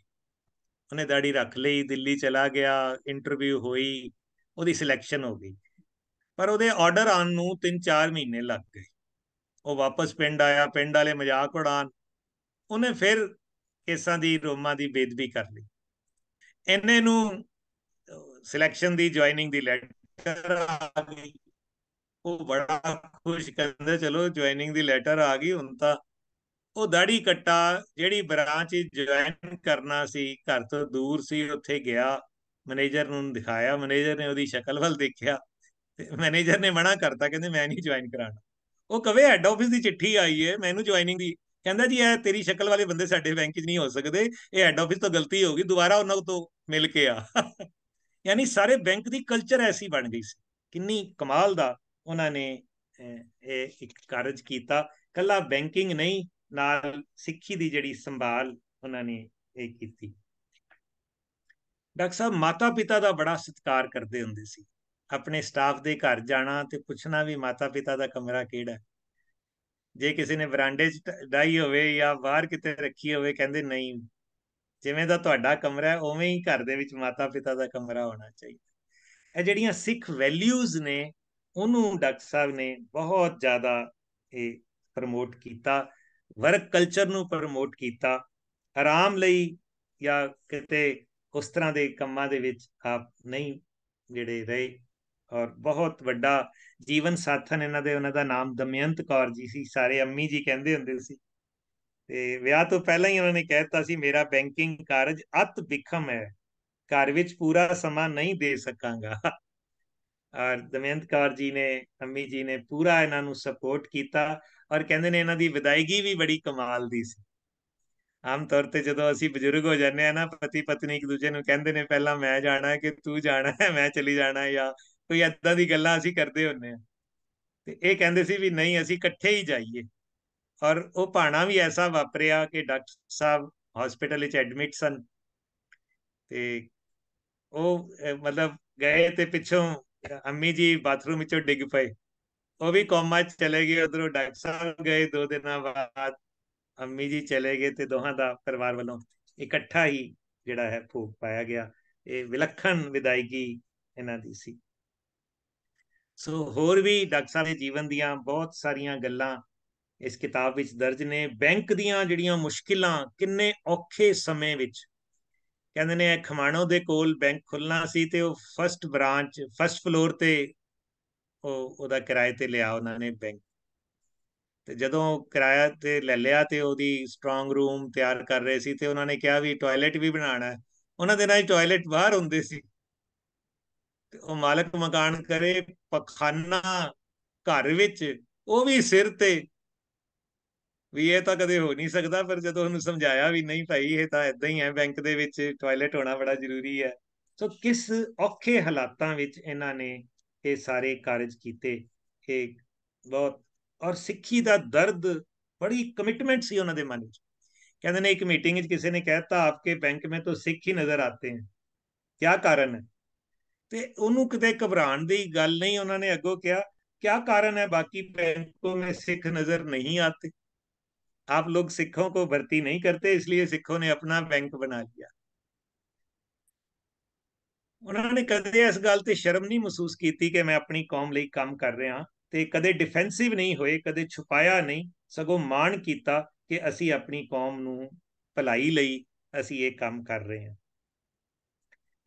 ਉਹਨੇ ਦਾੜੀ ਰੱਖ ਲਈ ਦਿੱਲੀ ਚਲਾ ਗਿਆ ਇੰਟਰਵਿਊ ਹੋਈ ਉਹਦੀ ਸਿਲੈਕਸ਼ਨ ਹੋ ਗਈ ਪਰ ਉਹਦੇ ਆਰਡਰ ਆਨ ਨੂੰ 3-4 ਮਹੀਨੇ ਲੱਗ ਗਏ ਉਹ ਵਾਪਸ ਪਿੰਡ ਆਇਆ ਪਿੰਡ ਵਾਲੇ ਮਜ਼ਾਕ ਉਡਾਨ ਉਹਨੇ ਫਿਰ ਕੇਸਾਂ ਦੀ ਰੋਮਾਂ ਦੀ ਬੇਦਬੀ ਕਰ ਲਈ ਇਹਨੇ ਨੂੰ ਸਿਲੈਕਸ਼ਨ ਦੀ ਜੁਆਇਨਿੰਗ ਦੀ ਲੈਟਰ ਆ ਗਈ ਉਹ ਬੜਾ ਖੁਸ਼ ਕਹਿੰਦਾ ਚਲੋ ਜੁਆਇਨਿੰਗ ਦੀ ਲੈਟਰ ਆ ਗਈ ਹੁਣ ਤਾਂ ਉਹ ਦਾੜੀ ਕੱਟਾ ਜਿਹੜੀ ਬ੍ਰਾਂਚ ਜੁਆਇਨ ਕਰਨਾ ਸੀ ਘਰ ਤੋਂ ਦੂਰ ਸੀ ਉੱਥੇ ਗਿਆ ਮੈਨੇਜਰ ਨੂੰ ਦਿਖਾਇਆ ਮੈਨੇਜਰ ਨੇ ਉਹਦੀ ਸ਼ਕਲ ਵੱਲ ਦੇਖਿਆ ਤੇ ਮੈਨੇਜਰ ਨੇ ਮਨਾ ਕਰਤਾ ਕਹਿੰਦੇ ਮੈਂ ਨਹੀਂ ਜੁਆਇਨ ਕਰਾਣਾ ਉਹ ਕਵੇ ਹੈੱਡ ਆਫਿਸ ਦੀ ਚਿੱਠੀ ਆਈ ਹੈ ਮੈਨੂੰ ਜੁਆਇਨਿੰਗ ਦੀ ਕਹਿੰਦਾ ਜੀ ਇਹ ਤੇਰੀ ਸ਼ਕਲ ਵਾਲੇ ਬੰਦੇ ਸਾਡੇ ਬੈਂਕ 'ਚ ਨਹੀਂ ਹੋ ਸਕਦੇ ਇਹ ਹੈੱਡ ਆਫਿਸ ਤੋਂ ਗਲਤੀ ਹੋ ਗਈ ਦੁਬਾਰਾ ਉਹਨਾਂ ਤੋਂ ਮਿਲ ਕੇ ਆ ਯਾਨੀ ਸਾਰੇ ਬੈਂਕ ਦੀ ਕਲਚਰ ਐਸੀ ਬਣ ਗਈ ਸੀ ਕਿੰਨੀ ਕਮਾਲ ਦਾ ਉਹਨਾਂ ਨੇ ਇਹ ਇੱਕ ਕਾਰਜ ਕੀਤਾ ਕੱਲਾ ਬੈਂਕਿੰਗ ਨਹੀਂ ਨਾਲ ਸਿੱਖੀ ਦੀ ਜਿਹੜੀ ਸੰਭਾਲ ਉਹਨਾਂ ਨੇ ਇਹ ਕੀਤੀ ਡਾਕਟਰ ਸਾਹਿਬ ਮਾਤਾ ਪਿਤਾ ਦਾ ਬੜਾ ਸਤਿਕਾਰ ਕਰਦੇ ਹੁੰਦੇ ਸੀ ਆਪਣੇ ਸਟਾਫ ਦੇ ਘਰ ਜਾਣਾ ਤੇ ਪੁੱਛਣਾ ਵੀ ਮਾਤਾ ਪਿਤਾ ਦਾ ਕਮਰਾ ਕਿਹੜਾ ਜੇ ਕਿਸੇ ਨੇ ਵਰਾਂਡੇ 'ਚ ਡਾਈ ਹੋਵੇ ਜਾਂ ਬਾਹਰ ਕਿਤੇ ਰੱਖੀ ਹੋਵੇ ਕਹਿੰਦੇ ਨਹੀਂ ਜਿਵੇਂ ਦਾ ਤੁਹਾਡਾ ਕਮਰਾ ਹੈ ਉਵੇਂ ਹੀ ਘਰ ਦੇ ਵਿੱਚ ਮਾਤਾ ਪਿਤਾ ਦਾ ਕਮਰਾ ਹੋਣਾ ਚਾਹੀਦਾ ਇਹ ਜਿਹੜੀਆਂ ਸਿੱਖ ਵੈਲਿਊਜ਼ ਨੇ ਉਹਨੂੰ ਡਾਕਟਰ ਸਾਹਿਬ ਨੇ ਬਹੁਤ ਜ਼ਿਆਦਾ ਇਹ ਪ੍ਰਮੋਟ ਕੀਤਾ ਵਰਕ ਕਲਚਰ ਨੂੰ ਪ੍ਰਮੋਟ ਕੀਤਾ ਆਰਾਮ ਲਈ ਜਾਂ ਕਿਤੇ ਉਸ ਤਰ੍ਹਾਂ ਦੇ ਕੰਮਾਂ ਦੇ ਵਿੱਚ ਆਪ ਨਹੀਂ ਜਿਹੜੇ ਰਹੇ ਔਰ ਬਹੁਤ ਵੱਡਾ ਜੀਵਨ ਸਾਥਨ ਇਹਨਾਂ ਦੇ ਉਹਨਾਂ ਦਾ ਨਾਮ ਦਮਯੰਤ ਕੌਰ ਜੀ ਸੀ ਸਾਰੇ ਅੰਮੀ ਜੀ ਕਹਿੰਦੇ ਹੁੰਦੇ ਸੀ ਤੇ ਵਿਆਹ ਤੋਂ ਪਹਿਲਾਂ ਹੀ ਉਹਨਾਂ ਨੇ ਕਹਿਤਾ ਸੀ ਮੇਰਾ ਬੈਂਕਿੰਗ ਕਾਰਜ ਅਤ ਵਿਖਮ ਹੈ ਘਰ ਵਿੱਚ ਪੂਰਾ ਸਮਾਂ ਨਹੀਂ ਦੇ ਸਕਾਂਗਾ ਔਰ ਦਮਯੰਤ ਕੌਰ ਜੀ ਨੇ ਅੰਮੀ ਜੀ ਨੇ ਪੂਰਾ ਇਹਨਾਂ ਨੂੰ ਸਪੋਰਟ ਕੀਤਾ ਔਰ ਕਹਿੰਦੇ ਨੇ ਇਹਨਾਂ ਦੀ ਵਿਦਾਇਗੀ ਵੀ ਬੜੀ ਕਮਾਲ ਦੀ ਸੀ ਆਮ ਤੌਰ ਤੇ ਜਦੋਂ ਅਸੀਂ ਬਜ਼ੁਰਗ ਹੋ ਜਾਂਦੇ ਆ ਨਾ ਪਤੀ ਪਤਨੀ ਇੱਕ ਦੂਜੇ ਨੂੰ ਕਹਿੰਦੇ ਨੇ ਪਹਿਲਾਂ ਮੈਂ ਜਾਣਾ ਕਿ ਤੂੰ ਜਾਣਾ ਹੈ ਮੈਂ ਚਲੀ ਜਾਣਾ ਜਾਂ ਕੋਈ ਐਦਾਂ ਦੀ ਗੱਲਾਂ ਅਸੀਂ ਕਰਦੇ ਹੁੰਨੇ ਆ ਤੇ ਇਹ ਕਹਿੰਦੇ ਸੀ ਵੀ ਨਹੀਂ ਅਸੀਂ ਇਕੱਠੇ ਹੀ ਜਾਈਏ ਔਰ ਉਹ ਪਾਣਾ ਵੀ ਐਸਾ ਵਾਪਰਿਆ ਕਿ ਡਾਕਟਰ ਸਾਹਿਬ ਹਸਪੀਟਲ ਵਿੱਚ ਐਡਮਿਟ ਸਨ ਤੇ ਉਹ ਮਤਲਬ ਗਏ ਤੇ ਪਿੱਛੋਂ ਅੰਮੀ ਜੀ ਬਾਥਰੂਮ ਵਿੱਚੋਂ ਡਿੱਗ ਪਏ ਉਹ ਵੀ ਕੋਮਾ ਚ ਚਲੇ ਗਏ ਉਧਰ ਡਾਕਟਰ ਸਾਹਿਬ ਗਏ ਦੋ ਦਿਨਾਂ ਬਾਅਦ ਅੰਮੀ ਜੀ ਚਲੇ ਗਏ ਤੇ ਦੋਹਾਂ ਦਾ ਪਰਿਵਾਰ ਵੱਲੋਂ ਇਕੱਠਾ ਹੀ ਜਿਹੜਾ ਹੈ ਭੋਗ ਪਾਇਆ ਗਿਆ ਇਹ ਵਿਲੱਖਣ ਵਿਦਾਇਗੀ ਇਹਨਾਂ ਦੀ ਸੀ ਸੋ ਹੋਰ ਵੀ ਡਾਕਟਰ ਸਾਹਿਬ ਦੇ ਜੀਵਨ ਦੀਆਂ ਬਹੁਤ ਸਾਰੀਆਂ ਗੱਲਾਂ ਇਸ ਕਿਤਾਬ ਵਿੱਚ ਦਰਜ ਨੇ ਬੈਂਕ ਦੀਆਂ ਜਿਹੜੀਆਂ ਮੁਸ਼ਕਿਲਾਂ ਕਿੰਨੇ ਔਖੇ ਸਮੇਂ ਵਿੱਚ ਕਹਿੰਦੇ ਨੇ ਖਮਾਣੋ ਦੇ ਕੋਲ ਬੈਂਕ ਖੁੱਲਣਾ ਸੀ ਤੇ ਉਹ ਫਰਸਟ ਬ੍ਰਾਂਚ ਫਰਸਟ ਫਲੋਰ ਤੇ ਉਹ ਉਹਦਾ ਕਿਰਾਏ ਤੇ ਲਿਆ ਉਹਨਾਂ ਨੇ ਬੈਂਕ ਤੇ ਜਦੋਂ ਕਿਰਾਇਆ ਤੇ ਲੈ ਲਿਆ ਤੇ ਉਹਦੀ ਸਟਰੋਂਗ ਰੂਮ ਤਿਆਰ ਕਰ ਰਹੇ ਸੀ ਤੇ ਉਹਨਾਂ ਨੇ ਕਿਹਾ ਵੀ ਟਾਇਲਟ ਵੀ ਬਣਾਉਣਾ ਹੈ ਉਹਨਾਂ ਦੇ ਨਾਲ ਟਾਇਲਟ ਬਾਹਰ ਹੁੰਦੇ ਸੀ ਤੇ ਉਹ ਮਾਲਕ ਮਕਾਨ ਕਰੇ ਪਖਾਨਾ ਘਰ ਵਿੱਚ ਉਹ ਵੀ ਸਿਰ ਤੇ ਵੀ ਇਹ ਤਾਂ ਕਦੇ ਹੋ ਨਹੀਂ ਸਕਦਾ ਪਰ ਜਦੋਂ ਉਹਨੂੰ ਸਮਝਾਇਆ ਵੀ ਨਹੀਂ ਭਾਈ ਇਹ ਤਾਂ ਇਦਾਂ ਹੀ ਹੈ ਬੈਂਕ ਦੇ ਵਿੱਚ ਟਾਇਲਟ ਹੋਣਾ ਬੜਾ ਜ਼ਰੂਰੀ ਹੈ ਸੋ ਕਿਸ ਔਖੇ ਹਾਲਾਤਾਂ ਵਿੱਚ ਇਹਨਾਂ ਨੇ ਇਹ ਸਾਰੇ ਕਾਰਜ ਕੀਤੇ ਇਹ ਬਹੁਤ ਔਰ ਸਿੱਖੀ ਦਾ ਦਰਦ ਬੜੀ ਕਮਿਟਮੈਂਟ ਸੀ ਉਹਨਾਂ ਦੇ ਮਨ ਵਿੱਚ ਕਹਿੰਦੇ ਨੇ ਇੱਕ ਮੀਟਿੰਗ ਵਿੱਚ ਕਿਸੇ ਨੇ ਕਹਿਤਾ ਆਪਕੇ ਬੈਂਕ ਮੇ ਤਾਂ ਸਿੱਖ ਹੀ ਨਜ਼ਰ ਆਤੇ ਹਨ ਕੀ ਕਾਰਨ ਹੈ ਤੇ ਉਹਨੂੰ ਕਿਤੇ ਘਬਰਾਣ ਦੀ ਗੱਲ ਨਹੀਂ ਉਹਨਾਂ ਨੇ ਅੱਗੋ ਕਿਹਾ ਕੀ ਕਾਰਨ ਹੈ ਬਾਕੀ ਬੈਂਕੋ ਮੇ ਸਿੱਖ ਨਜ਼ਰ ਨਹੀਂ ਆਤੇ ਆਪ ਲੋਕ ਸਿੱਖੋ ਕੋ ਵਰਤੀ ਨਹੀਂ ਕਰਤੇ ਇਸ ਲਈ ਸਿੱਖੋ ਨੇ ਆਪਣਾ ਬੈਂਕ ਬਣਾ ਲਿਆ ਉਹਨਾਂ ਨੇ ਕਦੇ ਇਸ ਗੱਲ ਤੇ ਸ਼ਰਮ ਨਹੀਂ ਮਹਿਸੂਸ ਕੀਤੀ ਕਿ ਮੈਂ ਆਪਣੀ ਕੌਮ ਲਈ ਕੰਮ ਕਰ ਰਿਹਾ ਤੇ ਕਦੇ ਡਿਫੈਂਸਿਵ ਨਹੀਂ ਹੋਏ ਕਦੇ ਛੁਪਾਇਆ ਨਹੀਂ ਸਗੋਂ ਮਾਣ ਕੀਤਾ ਕਿ ਅਸੀਂ ਆਪਣੀ ਕੌਮ ਨੂੰ ਭਲਾਈ ਲਈ ਅਸੀਂ ਇਹ ਕੰਮ ਕਰ ਰਹੇ ਹਾਂ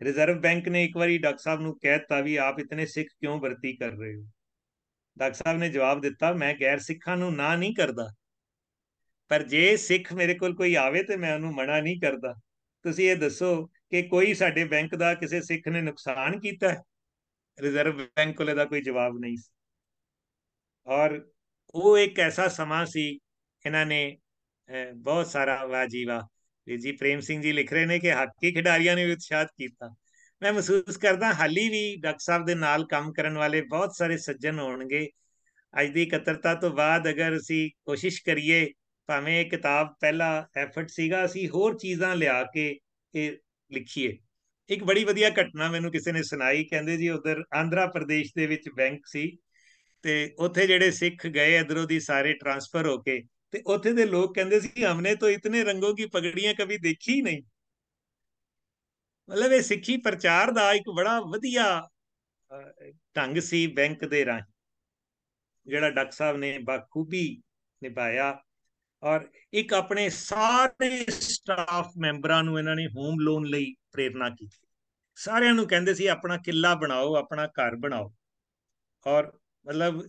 ਰਿਜ਼ਰਵ ਬੈਂਕ ਨੇ ਇੱਕ ਵਾਰੀ ਡਾਕਟਰ ਸਾਹਿਬ ਨੂੰ ਕਹਿਤਾ ਵੀ ਆਪ ਇਤਨੇ ਸਿੱਖ ਕਿਉਂ ਵਰਤੀ ਕਰ ਰਹੇ ਹੋ ਡਾਕਟਰ ਸਾਹਿਬ ਨੇ ਜਵਾਬ ਦਿੱਤਾ ਮੈਂ ਗੈਰ ਸਿੱਖਾਂ ਨੂੰ ਨਾ ਨਹੀਂ ਕਰਦਾ ਪਰ ਜੇ ਸਿੱਖ ਮੇਰੇ ਕੋਲ ਕੋਈ ਆਵੇ ਤੇ ਮੈਂ ਉਹਨੂੰ ਮਨਾ ਨਹੀਂ ਕਰਦਾ ਤੁਸੀਂ ਇਹ ਦੱਸੋ ਕਿ ਕੋਈ ਸਾਡੇ ਬੈਂਕ ਦਾ ਕਿਸੇ ਸਿੱਖ ਨੇ ਨੁਕਸਾਨ ਕੀਤਾ ਹੈ ਰਿਜ਼ਰਵ ਬੈਂਕ ਕੋਲੇ ਦਾ ਕੋਈ ਜਵਾਬ ਨਹੀਂ ਸੀ ਔਰ ਉਹ ਇੱਕ ਐਸਾ ਸਮਾਂ ਸੀ ਇਹਨਾਂ ਨੇ ਬਹੁਤ ਸਾਰਾ ਵਾਜੀਵਾ ਜੀ ਪ੍ਰੇਮ ਸਿੰਘ ਜੀ ਲਿਖ ਰਹੇ ਨੇ ਕਿ ਹਾਕੀ ਖਿਡਾਰੀਆਂ ਨੇ ਵੀ ਉਤਸ਼ਾਹਤ ਕੀਤਾ ਮੈਂ ਮਹਿਸੂਸ ਕਰਦਾ ਹਾਲੀ ਵੀ ਡਾਕਟਰ ਸਾਹਿਬ ਦੇ ਨਾਲ ਕੰਮ ਕਰਨ ਵਾਲੇ ਬਹੁਤ ਸਾਰੇ ਸੱਜਣ ਹੋਣਗੇ ਅੱਜ ਦੀ ਇਕੱਤਰਤਾ ਤੋਂ ਬਾਅਦ ਅਗਰ ਅਸੀਂ ਕੋਸ਼ਿਸ਼ ਕਰੀਏ ਭਾਵੇਂ ਇਹ ਕਿਤਾਬ ਪਹਿਲਾ ਐਫਰਟ ਸੀਗਾ ਅਸੀਂ ਹੋਰ ਚੀਜ਼ਾਂ ਲਿਆ ਕੇ ਇਹ ਲਿਖੀਏ ਇੱਕ ਬੜੀ ਵਧੀਆ ਘਟਨਾ ਮੈਨੂੰ ਕਿਸੇ ਨੇ ਸੁਣਾਈ ਕਹਿੰਦੇ ਜੀ ਉਧਰ ਆਂਧਰਾ ਪ੍ਰਦੇਸ਼ ਦੇ ਵਿੱਚ ਬੈਂਕ ਸੀ ਤੇ ਉੱਥੇ ਜਿਹੜੇ ਸਿੱਖ ਗਏ ਇਧਰੋਂ ਦੀ ਸਾਰੇ ਟਰਾਂਸਫਰ ਹੋ ਕੇ ਤੇ ਉੱਥੇ ਦੇ ਲੋਕ ਕਹਿੰਦੇ ਸੀ ਹਮਨੇ ਤਾਂ ਇਤਨੇ ਰੰਗੋਂ ਕੀ ਪਗੜੀਆਂ ਕभी ਦੇਖੀ ਨਹੀਂ ਮਤਲਬ ਇਹ ਸਿੱਖੀ ਪ੍ਰਚਾਰ ਦਾ ਇੱਕ ਬੜਾ ਵਧੀਆ ਢੰਗ ਸੀ ਬੈਂਕ ਦੇ ਰਾਹੀਂ ਜਿਹੜਾ ਡਾਕਟਰ ਸਾਹਿਬ ਨੇ ਬਾਖੂਬੀ ਨਿਭਾਇਆ ਔਰ ਇੱਕ ਆਪਣੇ ਸਾਰੇ ਸਟਾਫ ਮੈਂਬਰਾਂ ਨੂੰ ਇਹਨਾਂ ਨੇ ਹੋਮ ਲੋਨ ਲਈ ਪ੍ਰੇਰਣਾ ਕੀਤੀ ਸਾਰਿਆਂ ਨੂੰ ਕਹਿੰਦੇ ਸੀ ਆਪਣਾ ਕਿੱਲਾ ਬਣਾਓ ਆਪਣਾ ਘਰ ਬਣਾਓ ਔਰ ਮਤਲਬ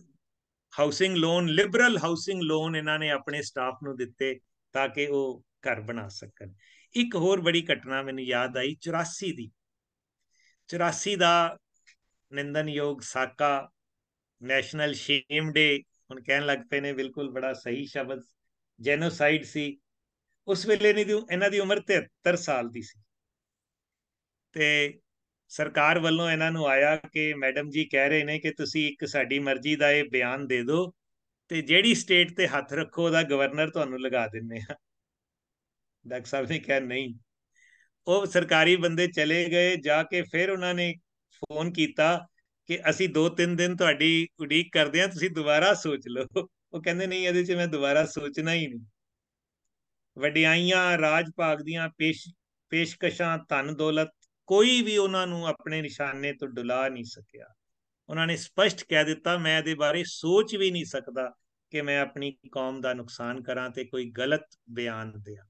housing loan liberal housing loan ਇਹਨਾਂ ਨੇ ਆਪਣੇ ਸਟਾਫ ਨੂੰ ਦਿੱਤੇ ਤਾਂ ਕਿ ਉਹ ਘਰ ਬਣਾ ਸਕਣ ਇੱਕ ਹੋਰ ਬੜੀ ਘਟਨਾ ਮੈਨੂੰ ਯਾਦ ਆਈ 84 ਦੀ 84 ਦਾ ਨਿੰਦਨਯੋਗ ਸਾਕਾ ਨੈਸ਼ਨਲ ਸ਼ੇਮ ਡੇ ਹੁਣ ਕਹਿਣ ਲੱਗ ਪਏ ਨੇ ਬਿਲਕੁਲ ਬੜਾ ਸਹੀ ਸ਼ਬਦ ਜੈਨੋਸਾਈਡ ਸੀ ਉਸ ਵੇਲੇ ਨਹੀਂ ਇਹਨਾਂ ਦੀ ਉਮਰ 73 ਸਾਲ ਦੀ ਸੀ ਤੇ ਸਰਕਾਰ ਵੱਲੋਂ ਇਹਨਾਂ ਨੂੰ ਆਇਆ ਕਿ ਮੈਡਮ ਜੀ ਕਹਿ ਰਹੇ ਨੇ ਕਿ ਤੁਸੀਂ ਇੱਕ ਸਾਡੀ ਮਰਜ਼ੀ ਦਾ ਇਹ ਬਿਆਨ ਦੇ ਦਿਓ ਤੇ ਜਿਹੜੀ ਸਟੇਟ ਤੇ ਹੱਥ ਰੱਖੋ ਉਹਦਾ ਗਵਰਨਰ ਤੁਹਾਨੂੰ ਲਗਾ ਦਿੰਨੇ ਆ ਡਾਕਟਰ ਸਾਹਿਬ ਨੇ ਕਿਹਾ ਨਹੀਂ ਉਹ ਸਰਕਾਰੀ ਬੰਦੇ ਚਲੇ ਗਏ ਜਾ ਕੇ ਫਿਰ ਉਹਨਾਂ ਨੇ ਫੋਨ ਕੀਤਾ ਕਿ ਅਸੀਂ 2-3 ਦਿਨ ਤੁਹਾਡੀ ਉਡੀਕ ਕਰਦੇ ਆ ਤੁਸੀਂ ਦੁਬਾਰਾ ਸੋਚ ਲਓ ਉਹ ਕਹਿੰਦੇ ਨਹੀਂ ਇਹਦੇ 'ਚ ਮੈਂ ਦੁਬਾਰਾ ਸੋਚਣਾ ਹੀ ਨਹੀਂ ਵਡਿਆਈਆਂ ਰਾਜ ਭਾਗ ਦੀਆਂ ਪੇਸ਼ ਪੇਸ਼ਕਸ਼ਾਂ ਧਨ ਦੌਲਤ ਕੋਈ ਵੀ ਉਹਨਾਂ ਨੂੰ ਆਪਣੇ ਨਿਸ਼ਾਨੇ ਤੋਂ ਡੁਲਾ ਨਹੀਂ ਸਕਿਆ ਉਹਨਾਂ ਨੇ ਸਪਸ਼ਟ ਕਹਿ ਦਿੱਤਾ ਮੈਂ ਇਹਦੇ ਬਾਰੇ ਸੋਚ ਵੀ ਨਹੀਂ ਸਕਦਾ ਕਿ ਮੈਂ ਆਪਣੀ ਕੌਮ ਦਾ ਨੁਕਸਾਨ ਕਰਾਂ ਤੇ ਕੋਈ ਗਲਤ ਬਿਆਨ ਦਿਆਂ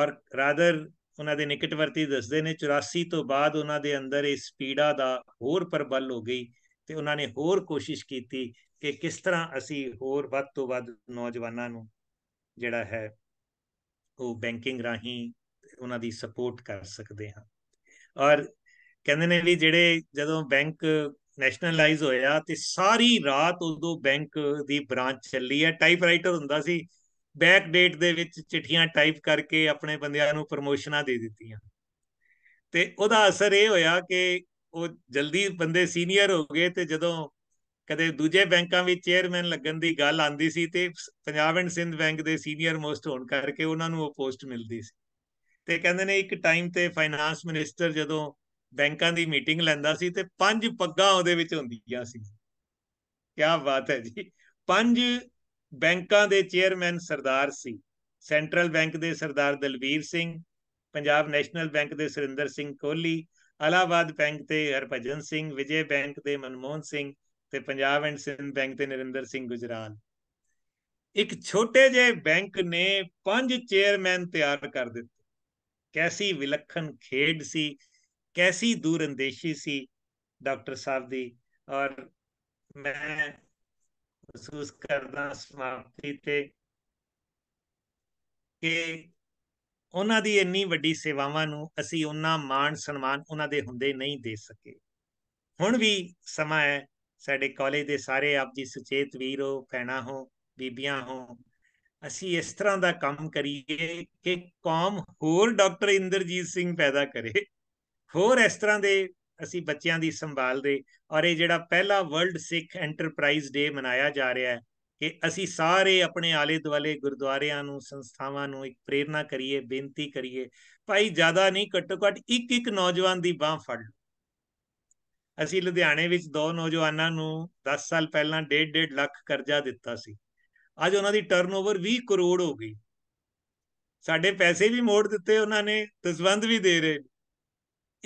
ਔਰ ਰਾਦਰ ਉਹਨਾਂ ਦੇ ਨਿਕਟਵਰਤੀ ਦੱਸਦੇ ਨੇ 84 ਤੋਂ ਬਾਅਦ ਉਹਨਾਂ ਦੇ ਅੰਦਰ ਇਸ ਪੀੜਾ ਦਾ ਹੋਰ ਪਰਬਲ ਹੋ ਗਈ ਤੇ ਉਹਨਾਂ ਨੇ ਹੋਰ ਕੋਸ਼ਿਸ਼ ਕੀਤੀ ਕਿ ਕਿਸ ਤਰ੍ਹਾਂ ਅਸੀਂ ਹੋਰ ਵੱਧ ਤੋਂ ਵੱਧ ਨੌਜਵਾਨਾਂ ਨੂੰ ਜਿਹੜਾ ਹੈ ਉਹ ਬੈਂਕਿੰਗ ਰਾਹੀਂ ਉਹਨਾਂ ਦੀ ਸਪੋਰਟ ਕਰ ਸਕਦੇ ਹਾਂ ਔਰ ਕਹਿੰਦੇ ਨੇ ਵੀ ਜਿਹੜੇ ਜਦੋਂ ਬੈਂਕ ਨੈਸ਼ਨਲਾਈਜ਼ ਹੋਇਆ ਤੇ ਸਾਰੀ ਰਾਤ ਉਦੋਂ ਬੈਂਕ ਦੀ ਬ੍ਰਾਂਚ ਚੱਲੀ ਹੈ ਟਾਈਪਰਾਈਟਰ ਹੁੰਦਾ ਸੀ ਬੈਕ ਡੇਟ ਦੇ ਵਿੱਚ ਚਿੱਠੀਆਂ ਟਾਈਪ ਕਰਕੇ ਆਪਣੇ ਬੰਦਿਆਂ ਨੂੰ ਪ੍ਰਮੋਸ਼ਨਾਂ ਦੇ ਦਿੱਤੀਆਂ ਤੇ ਉਹਦਾ ਅਸਰ ਇਹ ਹੋਇਆ ਕਿ ਉਹ ਜਲਦੀ ਬੰਦੇ ਸੀਨੀਅਰ ਹੋ ਗਏ ਤੇ ਜਦੋਂ ਕਦੇ ਦੂਜੇ ਬੈਂਕਾਂ ਵਿੱਚ ਚੇਅਰਮੈਨ ਲੱਗਣ ਦੀ ਗੱਲ ਆਂਦੀ ਸੀ ਤੇ ਪੰਜਾਬ ਐਂਡ ਸਿੰਧ ਬੈਂਕ ਦੇ ਸੀਨੀਅਰ ਮੋਸਟ ਹੋਣ ਕਰਕੇ ਉਹਨਾਂ ਨੂੰ ਉਹ ਪੋਸਟ ਮਿਲਦੀ ਸੀ ਤੇ ਕਹਿੰਦੇ ਨੇ ਇੱਕ ਟਾਈਮ ਤੇ ਫਾਈਨਾਂਸ ਮਿਨਿਸਟਰ ਜਦੋਂ ਬੈਂਕਾਂ ਦੀ ਮੀਟਿੰਗ ਲੈਂਦਾ ਸੀ ਤੇ ਪੰਜ ਪੱਗਾਂ ਉਹਦੇ ਵਿੱਚ ਹੁੰਦੀਆਂ ਸੀ ਕੀ ਬਾਤ ਹੈ ਜੀ ਪੰਜ ਬੈਂਕਾਂ ਦੇ ਚੇਅਰਮੈਨ ਸਰਦਾਰ ਸੀ ਸੈਂਟਰਲ ਬੈਂਕ ਦੇ ਸਰਦਾਰ ਦਲਵੀਰ ਸਿੰਘ ਪੰਜਾਬ ਨੈਸ਼ਨਲ ਬੈਂਕ ਦੇ ਸੁਰਿੰਦਰ ਸਿੰਘ ਕੋਹਲੀ ਅਲਾਹਾਬਾਦ ਬੈਂਕ ਦੇ ਹਰਭਜਨ ਸਿੰਘ ਵਿਜੇ ਬੈਂਕ ਦੇ ਮਨਮੋਹਨ ਸਿੰਘ ਤੇ ਪੰਜਾਬ ਐਂਡ ਸਿੰਧ ਬੈਂਕ ਤੇ ਨਰਿੰਦਰ ਸਿੰਘ ਗੁਜਰਾਲ ਇੱਕ ਛੋਟੇ ਜਿਹੇ ਬੈਂਕ ਨੇ ਪੰਜ ਚੇਅਰਮੈਨ ਤਿਆਰ ਕਰ ਦਿੱਤੇ ਕੈਸੀ ਵਿਲੱਖਣ ਖੇਡ ਸੀ ਕੈਸੀ ਦੂਰਅੰਦੇਸ਼ੀ ਸੀ ਡਾਕਟਰ ਸਾਹਿਬ ਦੀ ਔਰ ਮੈਂ ਮਹਿਸੂਸ ਕਰਦਾ ਸਮਾਪਤੀ ਤੇ ਕਿ ਉਹਨਾਂ ਦੀ ਇੰਨੀ ਵੱਡੀ ਸੇਵਾਵਾਂ ਨੂੰ ਅਸੀਂ ਉਹਨਾਂ ਮਾਣ ਸਨਮਾਨ ਉਹਨਾਂ ਦੇ ਹੁੰਦੇ ਨਹੀਂ ਦੇ ਸਕੇ ਹੁਣ ਵੀ ਸਮਾਂ ਹੈ ਸਾਡੇ ਕਾਲਜ ਦੇ ਸਾਰੇ ਆਪ ਜੀ ਸੁਚੇਤ ਵੀਰ ਹੋ ਭੈਣਾ ਹੋ ਬੀਬੀਆਂ ਹੋ ਅਸੀਂ ਇਸ ਤਰ੍ਹਾਂ ਦਾ ਕੰਮ ਕਰੀਏ ਕਿ ਕੌਮ ਹੋਰ ਡਾਕਟਰ ਇੰਦਰਜੀਤ ਸਿੰਘ ਪੈਦਾ ਕਰੇ ਹੋਰ ਇਸ ਤਰ੍ਹਾਂ ਦੇ ਅਸੀਂ ਬੱਚਿਆਂ ਦੀ ਸੰਭਾਲ ਦੇ ਔਰ ਇਹ ਜਿਹੜਾ ਪਹਿਲਾ ਵਰਲਡ ਸਿੱਖ ਐਂਟਰਪ੍ਰਾਈਜ਼ ਡੇ ਮਨਾਇਆ ਜਾ ਰਿਹਾ ਹੈ ਕਿ ਅਸੀਂ ਸਾਰੇ ਆਪਣੇ ਆਲੇ ਦੁਆਲੇ ਗੁਰਦੁਆਰਿਆਂ ਨੂੰ ਸੰਸਥਾਵਾਂ ਨੂੰ ਇੱਕ ਪ੍ਰੇਰਣਾ ਕਰੀਏ ਬੇਨਤੀ ਕਰੀਏ ਭਾਈ ਜਿਆਦਾ ਨਹੀਂ ਘੱਟੋ ਘੱਟ ਇੱਕ ਇੱਕ ਨੌਜਵਾਨ ਦੀ ਬਾਹ ਫੜ ਲਓ ਅਸੀਂ ਲੁਧਿਆਣੇ ਵਿੱਚ ਦੋ ਨੌਜਵਾਨਾਂ ਨੂੰ 10 ਸਾਲ ਪਹਿਲਾਂ 1.5 ਲੱਖ ਕਰਜ਼ਾ ਦਿੱਤਾ ਸੀ ਅੱਜ ਉਹਨਾਂ ਦੀ ਟਰਨਓਵਰ 20 ਕਰੋੜ ਹੋ ਗਈ ਸਾਡੇ ਪੈਸੇ ਵੀ ਮੋੜ ਦਿੱਤੇ ਉਹਨਾਂ ਨੇ ਤਸਵੰਦ ਵੀ ਦੇ ਰਹੇ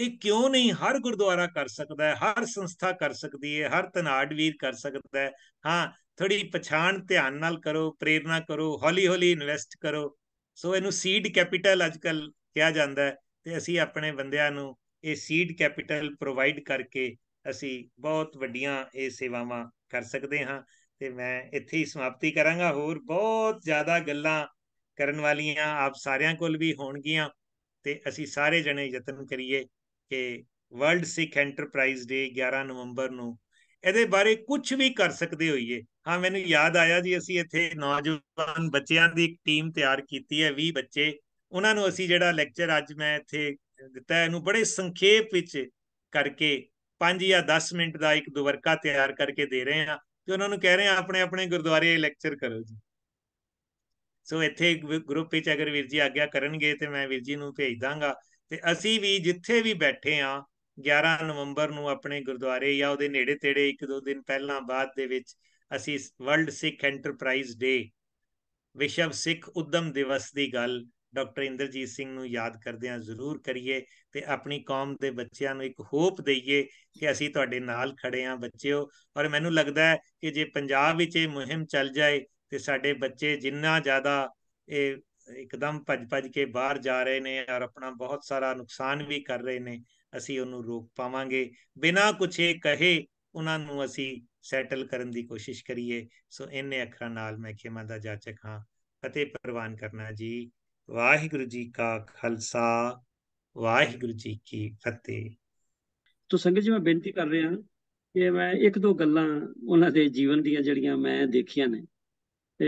ਇਹ ਕਿਉਂ ਨਹੀਂ ਹਰ ਗੁਰਦੁਆਰਾ ਕਰ ਸਕਦਾ ਹੈ ਹਰ ਸੰਸਥਾ ਕਰ ਸਕਦੀ ਹੈ ਹਰ ਤਨਾੜ ਵੀਰ ਕਰ ਸਕਦਾ ਹੈ ਹਾਂ ਥੋੜੀ ਪਛਾਣ ਧਿਆਨ ਨਾਲ ਕਰੋ ਪ੍ਰੇਰਣਾ ਕਰੋ ਹੌਲੀ ਹੌਲੀ ਇਨਵੈਸਟ ਕਰੋ ਸੋ ਇਹਨੂੰ ਸੀਡ ਕੈਪੀਟਲ ਅੱਜਕੱਲ ਕਿਹਾ ਜਾਂਦਾ ਹੈ ਤੇ ਅਸੀਂ ਆਪਣੇ ਬੰਦਿਆਂ ਨੂੰ ਇਹ ਸੀਡ ਕੈਪੀਟਲ ਪ੍ਰੋਵਾਈਡ ਕਰਕੇ ਅਸੀਂ ਬਹੁਤ ਵੱਡੀਆਂ ਇਹ ਸੇਵਾਵਾਂ ਕਰ ਸਕਦੇ ਹਾਂ ਤੇ ਮੈਂ ਇੱਥੇ ਹੀ ਸਮਾਪਤੀ ਕਰਾਂਗਾ ਹੋਰ ਬਹੁਤ ਜ਼ਿਆਦਾ ਗੱਲਾਂ ਕਰਨ ਵਾਲੀਆਂ ਆਪ ਸਾਰਿਆਂ ਕੋਲ ਵੀ ਹੋਣਗੀਆਂ ਤੇ ਅਸੀਂ ਸਾਰੇ ਜਣੇ ਯਤਨ ਕਰੀਏ ਕਿ ਵਰਲਡ ਸਿੱਖ ਐਂਟਰਪ੍ਰਾਈਜ਼ ਡੇ 11 ਨਵੰਬਰ ਨੂੰ ਇਹਦੇ ਬਾਰੇ ਕੁਝ ਵੀ ਕਰ ਸਕਦੇ ਹੋਈਏ ਹਾਂ ਮੈਨੂੰ ਯਾਦ ਆਇਆ ਜੀ ਅਸੀਂ ਇੱਥੇ ਨੌਜਵਾਨ ਬੱਚਿਆਂ ਦੀ ਇੱਕ ਟੀਮ ਤਿਆਰ ਕੀਤੀ ਹੈ 20 ਬੱਚੇ ਉਹਨਾਂ ਨੂੰ ਅਸੀਂ ਜਿਹੜਾ ਲੈਕਚਰ ਅੱਜ ਮੈਂ ਇੱਥੇ ਦਿੱਤਾ ਇਹਨੂੰ ਬੜੇ ਸੰਖੇਪ ਵਿੱਚ ਕਰਕੇ 5 ਜਾਂ 10 ਮਿੰਟ ਦਾ ਇੱਕ ਦੁਵਰਕਾ ਤਿਆਰ ਕਰਕੇ ਦੇ ਰਹੇ ਆ ਤੇ ਉਹਨਾਂ ਨੂੰ ਕਹਿ ਰਹੇ ਆ ਆਪਣੇ ਆਪਣੇ ਗੁਰਦੁਆਰੇ ਲੈਕਚਰ ਕਰੋ ਜੀ ਸੋ ਇੱਥੇ ਗਰੁੱਪ ਵਿੱਚ ਅਗਰ ਵੀਰ ਜੀ ਆਗਿਆ ਕਰਨਗੇ ਤੇ ਮੈਂ ਵੀਰ ਜੀ ਨੂੰ ਭੇਜ ਦਾਂਗਾ ਤੇ ਅਸੀਂ ਵੀ ਜਿੱਥੇ ਵੀ ਬੈਠੇ ਆ 11 ਨਵੰਬਰ ਨੂੰ ਆਪਣੇ ਗੁਰਦੁਆਰੇ ਜਾਂ ਉਹਦੇ ਨੇੜੇ ਤੇੜੇ ਇੱਕ ਦੋ ਦਿਨ ਪਹਿਲਾਂ ਬਾਅਦ ਦੇ ਵਿੱਚ ਅਸੀਂ ਵਰਲਡ ਸਿੱਖ ਐਂਟਰਪ੍ਰਾਈਜ਼ ਡੇ ਵਿਸ਼ਵ ਸਿੱਖ ਉਦਮ ਦਿਵਸ ਦੀ ਗੱਲ ਡਾਕਟਰ ਇੰਦਰਜੀਤ ਸਿੰਘ ਨੂੰ ਯਾਦ ਕਰਦੇ ਹਾਂ ਜ਼ਰੂਰ ਕਰੀਏ ਤੇ ਆਪਣੀ ਕੌਮ ਦੇ ਬੱਚਿਆਂ ਨੂੰ ਇੱਕ ਹੋਪ ਦਈਏ ਕਿ ਅਸੀਂ ਤੁਹਾਡੇ ਨਾਲ ਖੜੇ ਹਾਂ ਬੱਚਿਓ ਔਰ ਮੈਨੂੰ ਲੱਗਦਾ ਹੈ ਕਿ ਜੇ ਪੰਜਾਬ ਵਿੱਚ ਇਹ ਮੁਹਿੰਮ ਚੱਲ ਜਾਏ ਤੇ ਸਾਡੇ ਬੱਚੇ ਜਿੰਨਾ ਜ਼ਿਆਦਾ ਇਹ ਇੱਕਦਮ ਭੱਜ-ਭੱਜ ਕੇ ਬਾਹਰ ਜਾ ਰਹੇ ਨੇ ਔਰ ਆਪਣਾ ਬਹੁਤ ਸਾਰਾ ਨੁਕਸਾਨ ਵੀ ਕਰ ਰਹੇ ਨੇ ਅਸੀਂ ਉਹਨੂੰ ਰੋਕ ਪਾਵਾਂਗੇ ਬਿਨਾਂ ਕੁਛ ਇਹ ਕਹੇ ਉਹਨਾਂ ਨੂੰ ਅਸੀਂ ਸੈਟਲ ਕਰਨ ਦੀ ਕੋਸ਼ਿਸ਼ ਕਰੀਏ ਸੋ ਇਹਨੇ ਅੱਖਰਾਂ ਨਾਲ ਮੈਂ ਖੇਮਾ ਦਾ ਜਾਚਕ ਹਾਂ ਅਤੇ ਪ੍ਰਵਾਨ ਕਰਨਾ ਜੀ ਵਾਹਿਗੁਰੂ ਜੀ ਕਾ ਖਾਲਸਾ ਵਾਹਿਗੁਰੂ ਜੀ ਕੀ ਫਤਿਹ ਤੋਂ ਸੰਗਤ ਜੀ ਮੈਂ ਬੇਨਤੀ ਕਰ ਰਿਹਾ ਕਿ ਮੈਂ ਇੱਕ ਦੋ ਗੱਲਾਂ ਉਹਨਾਂ ਦੇ ਜੀਵਨ ਦੀਆਂ ਜਿਹੜੀਆਂ ਮੈਂ ਦੇਖੀਆਂ ਨੇ ਤੇ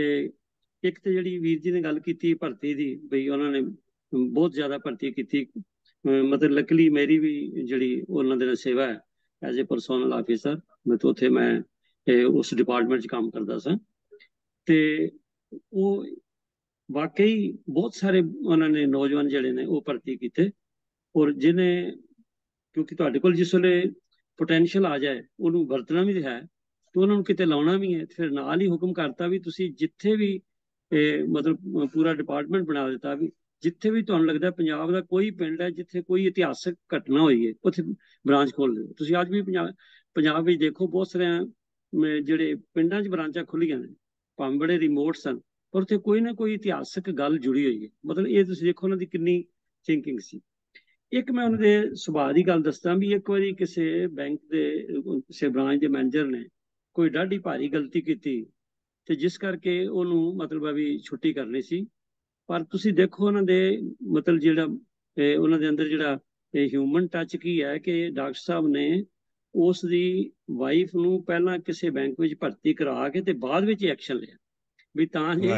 ਇੱਕ ਤੇ ਜਿਹੜੀ ਵੀਰ ਜੀ ਨੇ ਗੱਲ ਕੀਤੀ ਭਰਤੀ ਦੀ ਬਈ ਉਹਨਾਂ ਨੇ ਬਹੁਤ ਜ਼ਿਆਦਾ ਭਰਤੀ ਕੀਤੀ ਮਤਲਬ ਲਕਲੀ ਮੇਰੀ ਵੀ ਜਿਹੜੀ ਉਹਨਾਂ ਦੇ ਨਾਲ ਸੇਵਾ ਹੈ ਐਜ਼ ਅ ਪਰਸਨਲ ਆਫੀਸਰ ਮੈਂ ਤੋਂ ਉੱਥੇ ਮੈਂ ਉਸ ਡਿਪਾਰਟਮੈਂਟ 'ਚ ਕੰਮ ਕਰਦਾ ਸਾਂ ਤੇ ਉਹ ਵਾਕਈ ਬਹੁਤ ਸਾਰੇ ਉਹਨਾਂ ਨੇ ਨੌਜਵਾਨ ਜਿਹੜੇ ਨੇ ਉਹ ਭਰਤੀ ਕੀਤੇ ਔਰ ਜਿਨੇ ਕਿਉਂਕਿ ਤੁਹਾਡੇ ਕੋਲ ਜਿਸ ਵੇਲੇ ਪੋਟੈਂਸ਼ੀਅਲ ਆ ਜਾਏ ਉਹਨੂੰ ਵਰਤਣਾ ਵੀ ਹੈ ਤੇ ਉਹਨਾਂ ਨੂੰ ਕਿਤੇ ਲਾਉਣਾ ਵੀ ਹੈ ਫਿਰ ਨਾਲ ਹੀ ਹੁਕਮ ਕਰਤਾ ਵੀ ਤੁਸੀਂ ਜਿੱਥੇ ਵੀ ਇਹ ਮਤਲਬ ਪੂਰਾ ਡਿਪਾਰਟਮੈਂਟ ਬਣਾ ਦਿੱਤਾ ਵੀ ਜਿੱਥੇ ਵੀ ਤੁਹਾਨੂੰ ਲੱਗਦਾ ਪੰਜਾਬ ਦਾ ਕੋਈ ਪਿੰਡ ਹੈ ਜਿੱਥੇ ਕੋਈ ਇਤਿਹਾਸਕ ਘਟਨਾ ਹੋਈ ਹੈ ਉੱਥੇ ਬ੍ਰਾਂਚ ਖੋਲ ਲਓ ਤੁਸੀਂ ਅੱਜ ਵੀ ਪੰਜਾਬ ਪੰਜਾਬ ਵਿੱਚ ਦੇਖੋ ਬਹੁਤ ਸਾਰੇ ਜਿਹੜੇ ਪਿੰਡਾਂ 'ਚ ਬ੍ਰਾਂਚਾਂ ਖੁੱਲੀਆਂ ਨੇ ਪੰਬੜੇ ਰਿਮੋਟ ਸਨ ਪਰ ਉੱਥੇ ਕੋਈ ਨਾ ਕੋਈ ਇਤਿਹਾਸਿਕ ਗੱਲ ਜੁੜੀ ਹੋਈ ਹੈ ਮਤਲਬ ਇਹ ਤੁਸੀਂ ਦੇਖੋ ਉਹਨਾਂ ਦੀ ਕਿੰਨੀ ਥਿੰਕਿੰਗ ਸੀ ਇੱਕ ਮੈਂ ਉਹਨਾਂ ਦੇ ਸੁਭਾਅ ਦੀ ਗੱਲ ਦੱਸਦਾ ਵੀ ਇੱਕ ਵਾਰੀ ਕਿਸੇ ਬੈਂਕ ਦੇ ਕਿਸੇ ਬ੍ਰਾਂਚ ਦੇ ਮੈਨੇਜਰ ਨੇ ਕੋਈ ਡਾਢੀ ਭਾਰੀ ਗਲਤੀ ਕੀਤੀ ਤੇ ਜਿਸ ਕਰਕੇ ਉਹਨੂੰ ਮਤਲਬ ਵੀ ਛੁੱਟੀ ਕਰਨੀ ਸੀ ਪਰ ਤੁਸੀਂ ਦੇਖੋ ਉਹਨਾਂ ਦੇ ਮਤਲਬ ਜਿਹੜਾ ਉਹਨਾਂ ਦੇ ਅੰਦਰ ਜਿਹੜਾ ਹਿਊਮਨ ਟੱਚ ਕੀ ਹੈ ਕਿ ਡਾਕਟਰ ਸਾਹਿਬ ਨੇ ਉਸ ਦੀ ਵਾਈਫ ਨੂੰ ਪਹਿਲਾਂ ਕਿਸੇ ਬੈਂਕ ਵਿੱਚ ਭਰਤੀ ਕਰਾ ਕੇ ਤੇ ਬਾਅਦ ਵਿੱਚ ਐਕਸ਼ਨ ਲਿਆ ਵੀ ਤਾਂ ਹੀ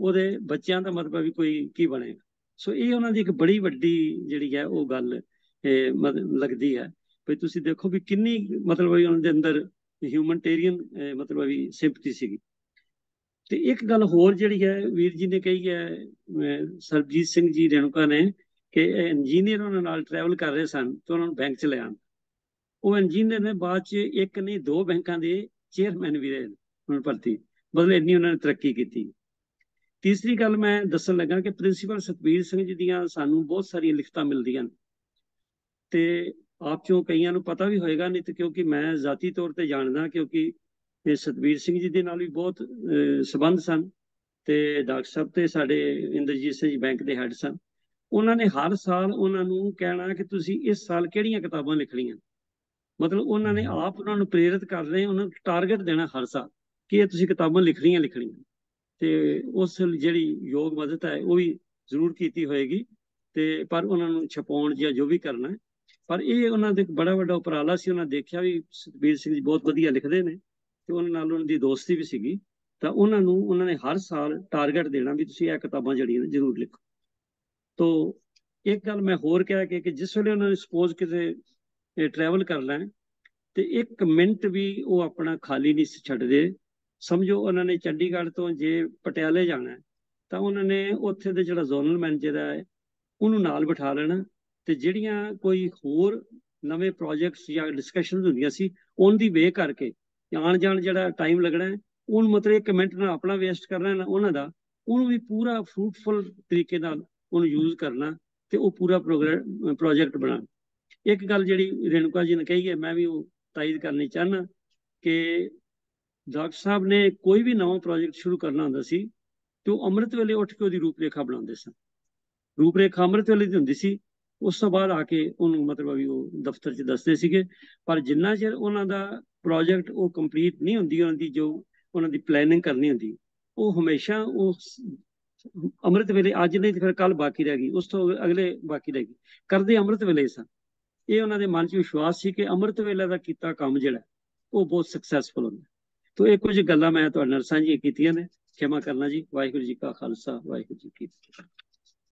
ਉਹਦੇ ਬੱਚਿਆਂ ਦਾ ਮਤਲਬ ਵੀ ਕੋਈ ਕੀ ਬਣੇਗਾ ਸੋ ਇਹ ਉਹਨਾਂ ਦੀ ਇੱਕ ਬੜੀ ਵੱਡੀ ਜਿਹੜੀ ਹੈ ਉਹ ਗੱਲ ਲੱਗਦੀ ਹੈ ਵੀ ਤੁਸੀਂ ਦੇਖੋ ਵੀ ਕਿੰਨੀ ਮਤਲਬ ਵੀ ਉਹਨਾਂ ਦੇ ਅੰਦਰ ਹਿਊਮਨਟੇਰੀਅਨ ਮਤਲਬ ਵੀ ਸਿੰਪਥੀ ਸੀਗੀ ਤੇ ਇੱਕ ਗੱਲ ਹੋਰ ਜਿਹੜੀ ਹੈ ਵੀਰ ਜੀ ਨੇ ਕਹੀ ਹੈ ਸਰਜੀਤ ਸਿੰਘ ਜੀ ਰੇਣੂਕਾ ਨੇ ਕਿ ਇੰਜੀਨੀਅਰ ਉਹਨਾਂ ਨਾਲ ਟਰੈਵਲ ਕਰ ਰਹੇ ਸਨ ਤੇ ਉਹਨਾਂ ਨੂੰ ਬੈਂਕ ਚ ਲਿਆਣ ਉਹ ਇੰਜੀਨੀਅਰ ਨੇ ਬਾਅਦ ਚ ਇੱਕ ਨਹੀਂ ਦੋ ਬੈਂਕਾਂ ਦੇ ਚੇਅਰਮੈਨ ਵੀ ਰਹੇ ਉਹਨਾਂ ਭਰਤੀ ਮਤਲਬ ਇੰਨੀ ਉਹਨਾਂ ਨੇ ਤਰੱਕੀ ਕੀਤੀ ਤੀਸਰੀ ਗੱਲ ਮੈਂ ਦੱਸਣ ਲੱਗਾ ਕਿ ਪ੍ਰਿੰਸੀਪਲ ਸਤਵੀਰ ਸਿੰਘ ਜੀ ਦੀਆਂ ਸਾਨੂੰ ਬਹੁਤ ਸਾਰੀਆਂ ਲਿਖਤਾਂ ਮਿਲਦੀਆਂ ਤੇ ਆਪ ਚੋਂ ਕਈਆਂ ਨੂੰ ਪਤਾ ਵੀ ਹੋਏਗਾ ਨਹੀਂ ਤੇ ਕਿਉਂਕਿ ਮੈਂ ਜ਼ਾਤੀ ਤੌਰ ਤੇ ਜਾਣਦਾ ਕਿਉਂਕਿ ਇਹ ਸਤਵੀਰ ਸਿੰਘ ਜੀ ਦੇ ਨਾਲ ਵੀ ਬਹੁਤ ਸਬੰਧ ਸਨ ਤੇ ਡਾਕਟਰ ਸਾਹਿਬ ਤੇ ਸਾਡੇ ਇੰਦਰਜੀਤ ਸਿੰਘ ਬੈਂਕ ਦੇ ਹੈੱਡ ਸਨ ਉਹਨਾਂ ਨੇ ਹਰ ਸਾਲ ਉਹਨਾਂ ਨੂੰ ਕਹਿਣਾ ਕਿ ਤੁਸੀਂ ਇਸ ਸਾਲ ਕਿਹੜੀਆਂ ਕਿਤਾਬਾਂ ਲਿਖਣੀਆਂ ਮਤਲਬ ਉਹਨਾਂ ਨੇ ਆਪ ਉਹਨਾਂ ਨੂੰ ਪ੍ਰੇਰਿਤ ਕਰ ਰਹੇ ਉਹਨਾਂ ਨੂੰ ਟਾਰਗੇਟ ਦੇਣਾ ਹਰ ਸਾਲ ਕਿ ਤੁਸੀਂ ਕਿਤਾਬਾਂ ਲਿਖਣੀਆਂ ਲਿਖਣੀਆਂ ਤੇ ਉਸ ਜਿਹੜੀ ਯੋਗ ਮਦਦ ਹੈ ਉਹ ਵੀ ਜ਼ਰੂਰ ਕੀਤੀ ਹੋਏਗੀ ਤੇ ਪਰ ਉਹਨਾਂ ਨੂੰ ਛਪਾਉਣ ਜਾਂ ਜੋ ਵੀ ਕਰਨਾ ਪਰ ਇਹ ਉਹਨਾਂ ਦੇ ਬੜਾ ਵੱਡਾ ਉਪਰਾਲਾ ਸੀ ਉਹਨਾਂ ਦੇਖਿਆ ਵੀ ਸਤਬੀਰ ਸਿੰਘ ਜੀ ਬਹੁਤ ਵਧੀਆ ਲਿਖਦੇ ਨੇ ਤੇ ਉਹਨਾਂ ਨਾਲ ਉਹਨਾਂ ਦੀ ਦੋਸਤੀ ਵੀ ਸੀਗੀ ਤਾਂ ਉਹਨਾਂ ਨੂੰ ਉਹਨਾਂ ਨੇ ਹਰ ਸਾਲ ਟਾਰਗੇਟ ਦੇਣਾ ਵੀ ਤੁਸੀਂ ਇਹ ਕਿਤਾਬਾਂ ਜਿਹੜੀਆਂ ਨੇ ਜ਼ਰੂਰ ਲਿਖੋ ਤੋਂ ਇੱਕ ਗੱਲ ਮੈਂ ਹੋਰ ਕਹਿ ਕੇ ਕਿ ਜਿਸ ਵੇਲੇ ਉਹਨਾਂ ਨੇ ਸਪੋਜ਼ ਕਿਤੇ ਟਰੈਵਲ ਕਰਨਾ ਹੈ ਤੇ ਇੱਕ ਮਿੰਟ ਵੀ ਉਹ ਆਪਣਾ ਖਾਲੀ ਨਹੀਂ ਛੱਡਦੇ ਸਮਝੋ ਉਹਨਾਂ ਨੇ ਚੰਡੀਗੜ੍ਹ ਤੋਂ ਜੇ ਪਟਿਆਲੇ ਜਾਣਾ ਤਾਂ ਉਹਨਾਂ ਨੇ ਉੱਥੇ ਦੇ ਜਿਹੜਾ ਜ਼ੋਨਲ ਮੈਨੇਜਰ ਹੈ ਉਹਨੂੰ ਨਾਲ ਬਿਠਾ ਲੈਣਾ ਤੇ ਜਿਹੜੀਆਂ ਕੋਈ ਹੋਰ ਨਵੇਂ ਪ੍ਰੋਜੈਕਟਸ ਜਾਂ ਡਿਸਕਸ਼ਨਸ ਹੁੰਦੀਆਂ ਸੀ ਉਹਨਾਂ ਦੀ ਵੇ ਕਰਕੇ ਜਾਣ ਜਾਣ ਜਿਹੜਾ ਟਾਈਮ ਲੱਗਣਾ ਉਹਨ ਮਤਲਬ ਇੱਕ ਮਿੰਟ ਨਾਲ ਆਪਣਾ ਵੇਸਟ ਕਰਨਾ ਨਾ ਉਹਨਾਂ ਦਾ ਉਹਨੂੰ ਵੀ ਪੂਰਾ ਫਰੂਟਫੁਲ ਤਰੀਕੇ ਨਾਲ ਉਹਨੂੰ ਯੂਜ਼ ਕਰਨਾ ਤੇ ਉਹ ਪੂਰਾ ਪ੍ਰੋਜੈਕਟ ਬਣਾ ਇੱਕ ਗੱਲ ਜਿਹੜੀ ਰੇਣੂਕਾ ਜੀ ਨੇ ਕਹੀ ਹੈ ਮੈਂ ਵੀ ਉਹ ਤਾਇਦ ਕਰਨੀ ਚਾਹਨਾ ਕਿ ਡਾਕਟਰ ਸਾਹਿਬ ਨੇ ਕੋਈ ਵੀ ਨਵਾਂ ਪ੍ਰੋਜੈਕਟ ਸ਼ੁਰੂ ਕਰਨਾ ਹੁੰਦਾ ਸੀ ਤੇ ਉਹ ਅੰਮ੍ਰਿਤ ਵੇਲੇ ਉੱਠ ਕੇ ਉਹਦੀ ਰੂਪਰੇਖਾ ਬਣਾਉਂਦੇ ਸਨ ਰੂਪਰੇਖਾ ਅੰਮ੍ਰਿਤ ਵੇਲੇ ਦੀ ਹੁੰਦੀ ਸੀ ਉਸ ਤੋਂ ਬਾਅਦ ਆ ਕੇ ਉਹਨੂੰ ਮਤਲਬ ਵੀ ਉਹ ਦਫ਼ਤਰ 'ਚ ਦੱਸਦੇ ਸੀਗੇ ਪਰ ਜਿੰਨਾ ਚਿਰ ਉਹਨਾਂ ਦਾ ਪ੍ਰੋਜੈਕਟ ਉਹ ਕੰਪਲੀਟ ਨਹੀਂ ਹੁੰਦੀ ਉਹਨਾਂ ਦੀ ਜੋ ਉਹਨਾਂ ਦੀ ਪਲੈਨਿੰਗ ਕਰਨੀ ਹੁੰਦੀ ਉਹ ਹਮੇਸ਼ਾ ਉਹ ਅੰਮ੍ਰਿਤ ਵੇਲੇ ਅੱਜ ਨਹੀਂ ਤੇ ਫਿਰ ਕੱਲ ਬਾਕੀ ਰਹਿ ਗਈ ਉਸ ਤੋਂ ਅਗਲੇ ਬਾਕੀ ਰਹਿ ਗਈ ਕਰਦੇ ਅੰਮ੍ਰਿਤ ਵੇਲੇ ਸਨ ਇਹ ਉਹਨਾਂ ਦੇ ਮਨ 'ਚ ਵਿਸ਼ਵਾਸ ਸੀ ਕਿ ਅੰਮ੍ਰਿਤ ਵੇਲੇ ਦਾ ਕੀਤਾ ਕੰਮ ਜਿਹੜਾ ਉਹ ਬਹੁਤ ਸਕਸੈਸਫੁਲ ਹੁੰਦਾ ਤੋ ਇਹ ਕੁਝ ਗੱਲਾਂ ਮੈਂ ਤੁਹਾਡੇ ਨਾਲ ਸਾਂਝੀਆਂ ਕੀਤੀਆਂ ਨੇ ਖਿਮਾ ਕਰਨਾ ਜੀ ਵਾਹਿਗੁਰੂ ਜੀ ਕਾ ਖਾਲਸਾ ਵਾਹਿਗੁਰੂ ਜੀ ਕੀ ਫਤਿਹ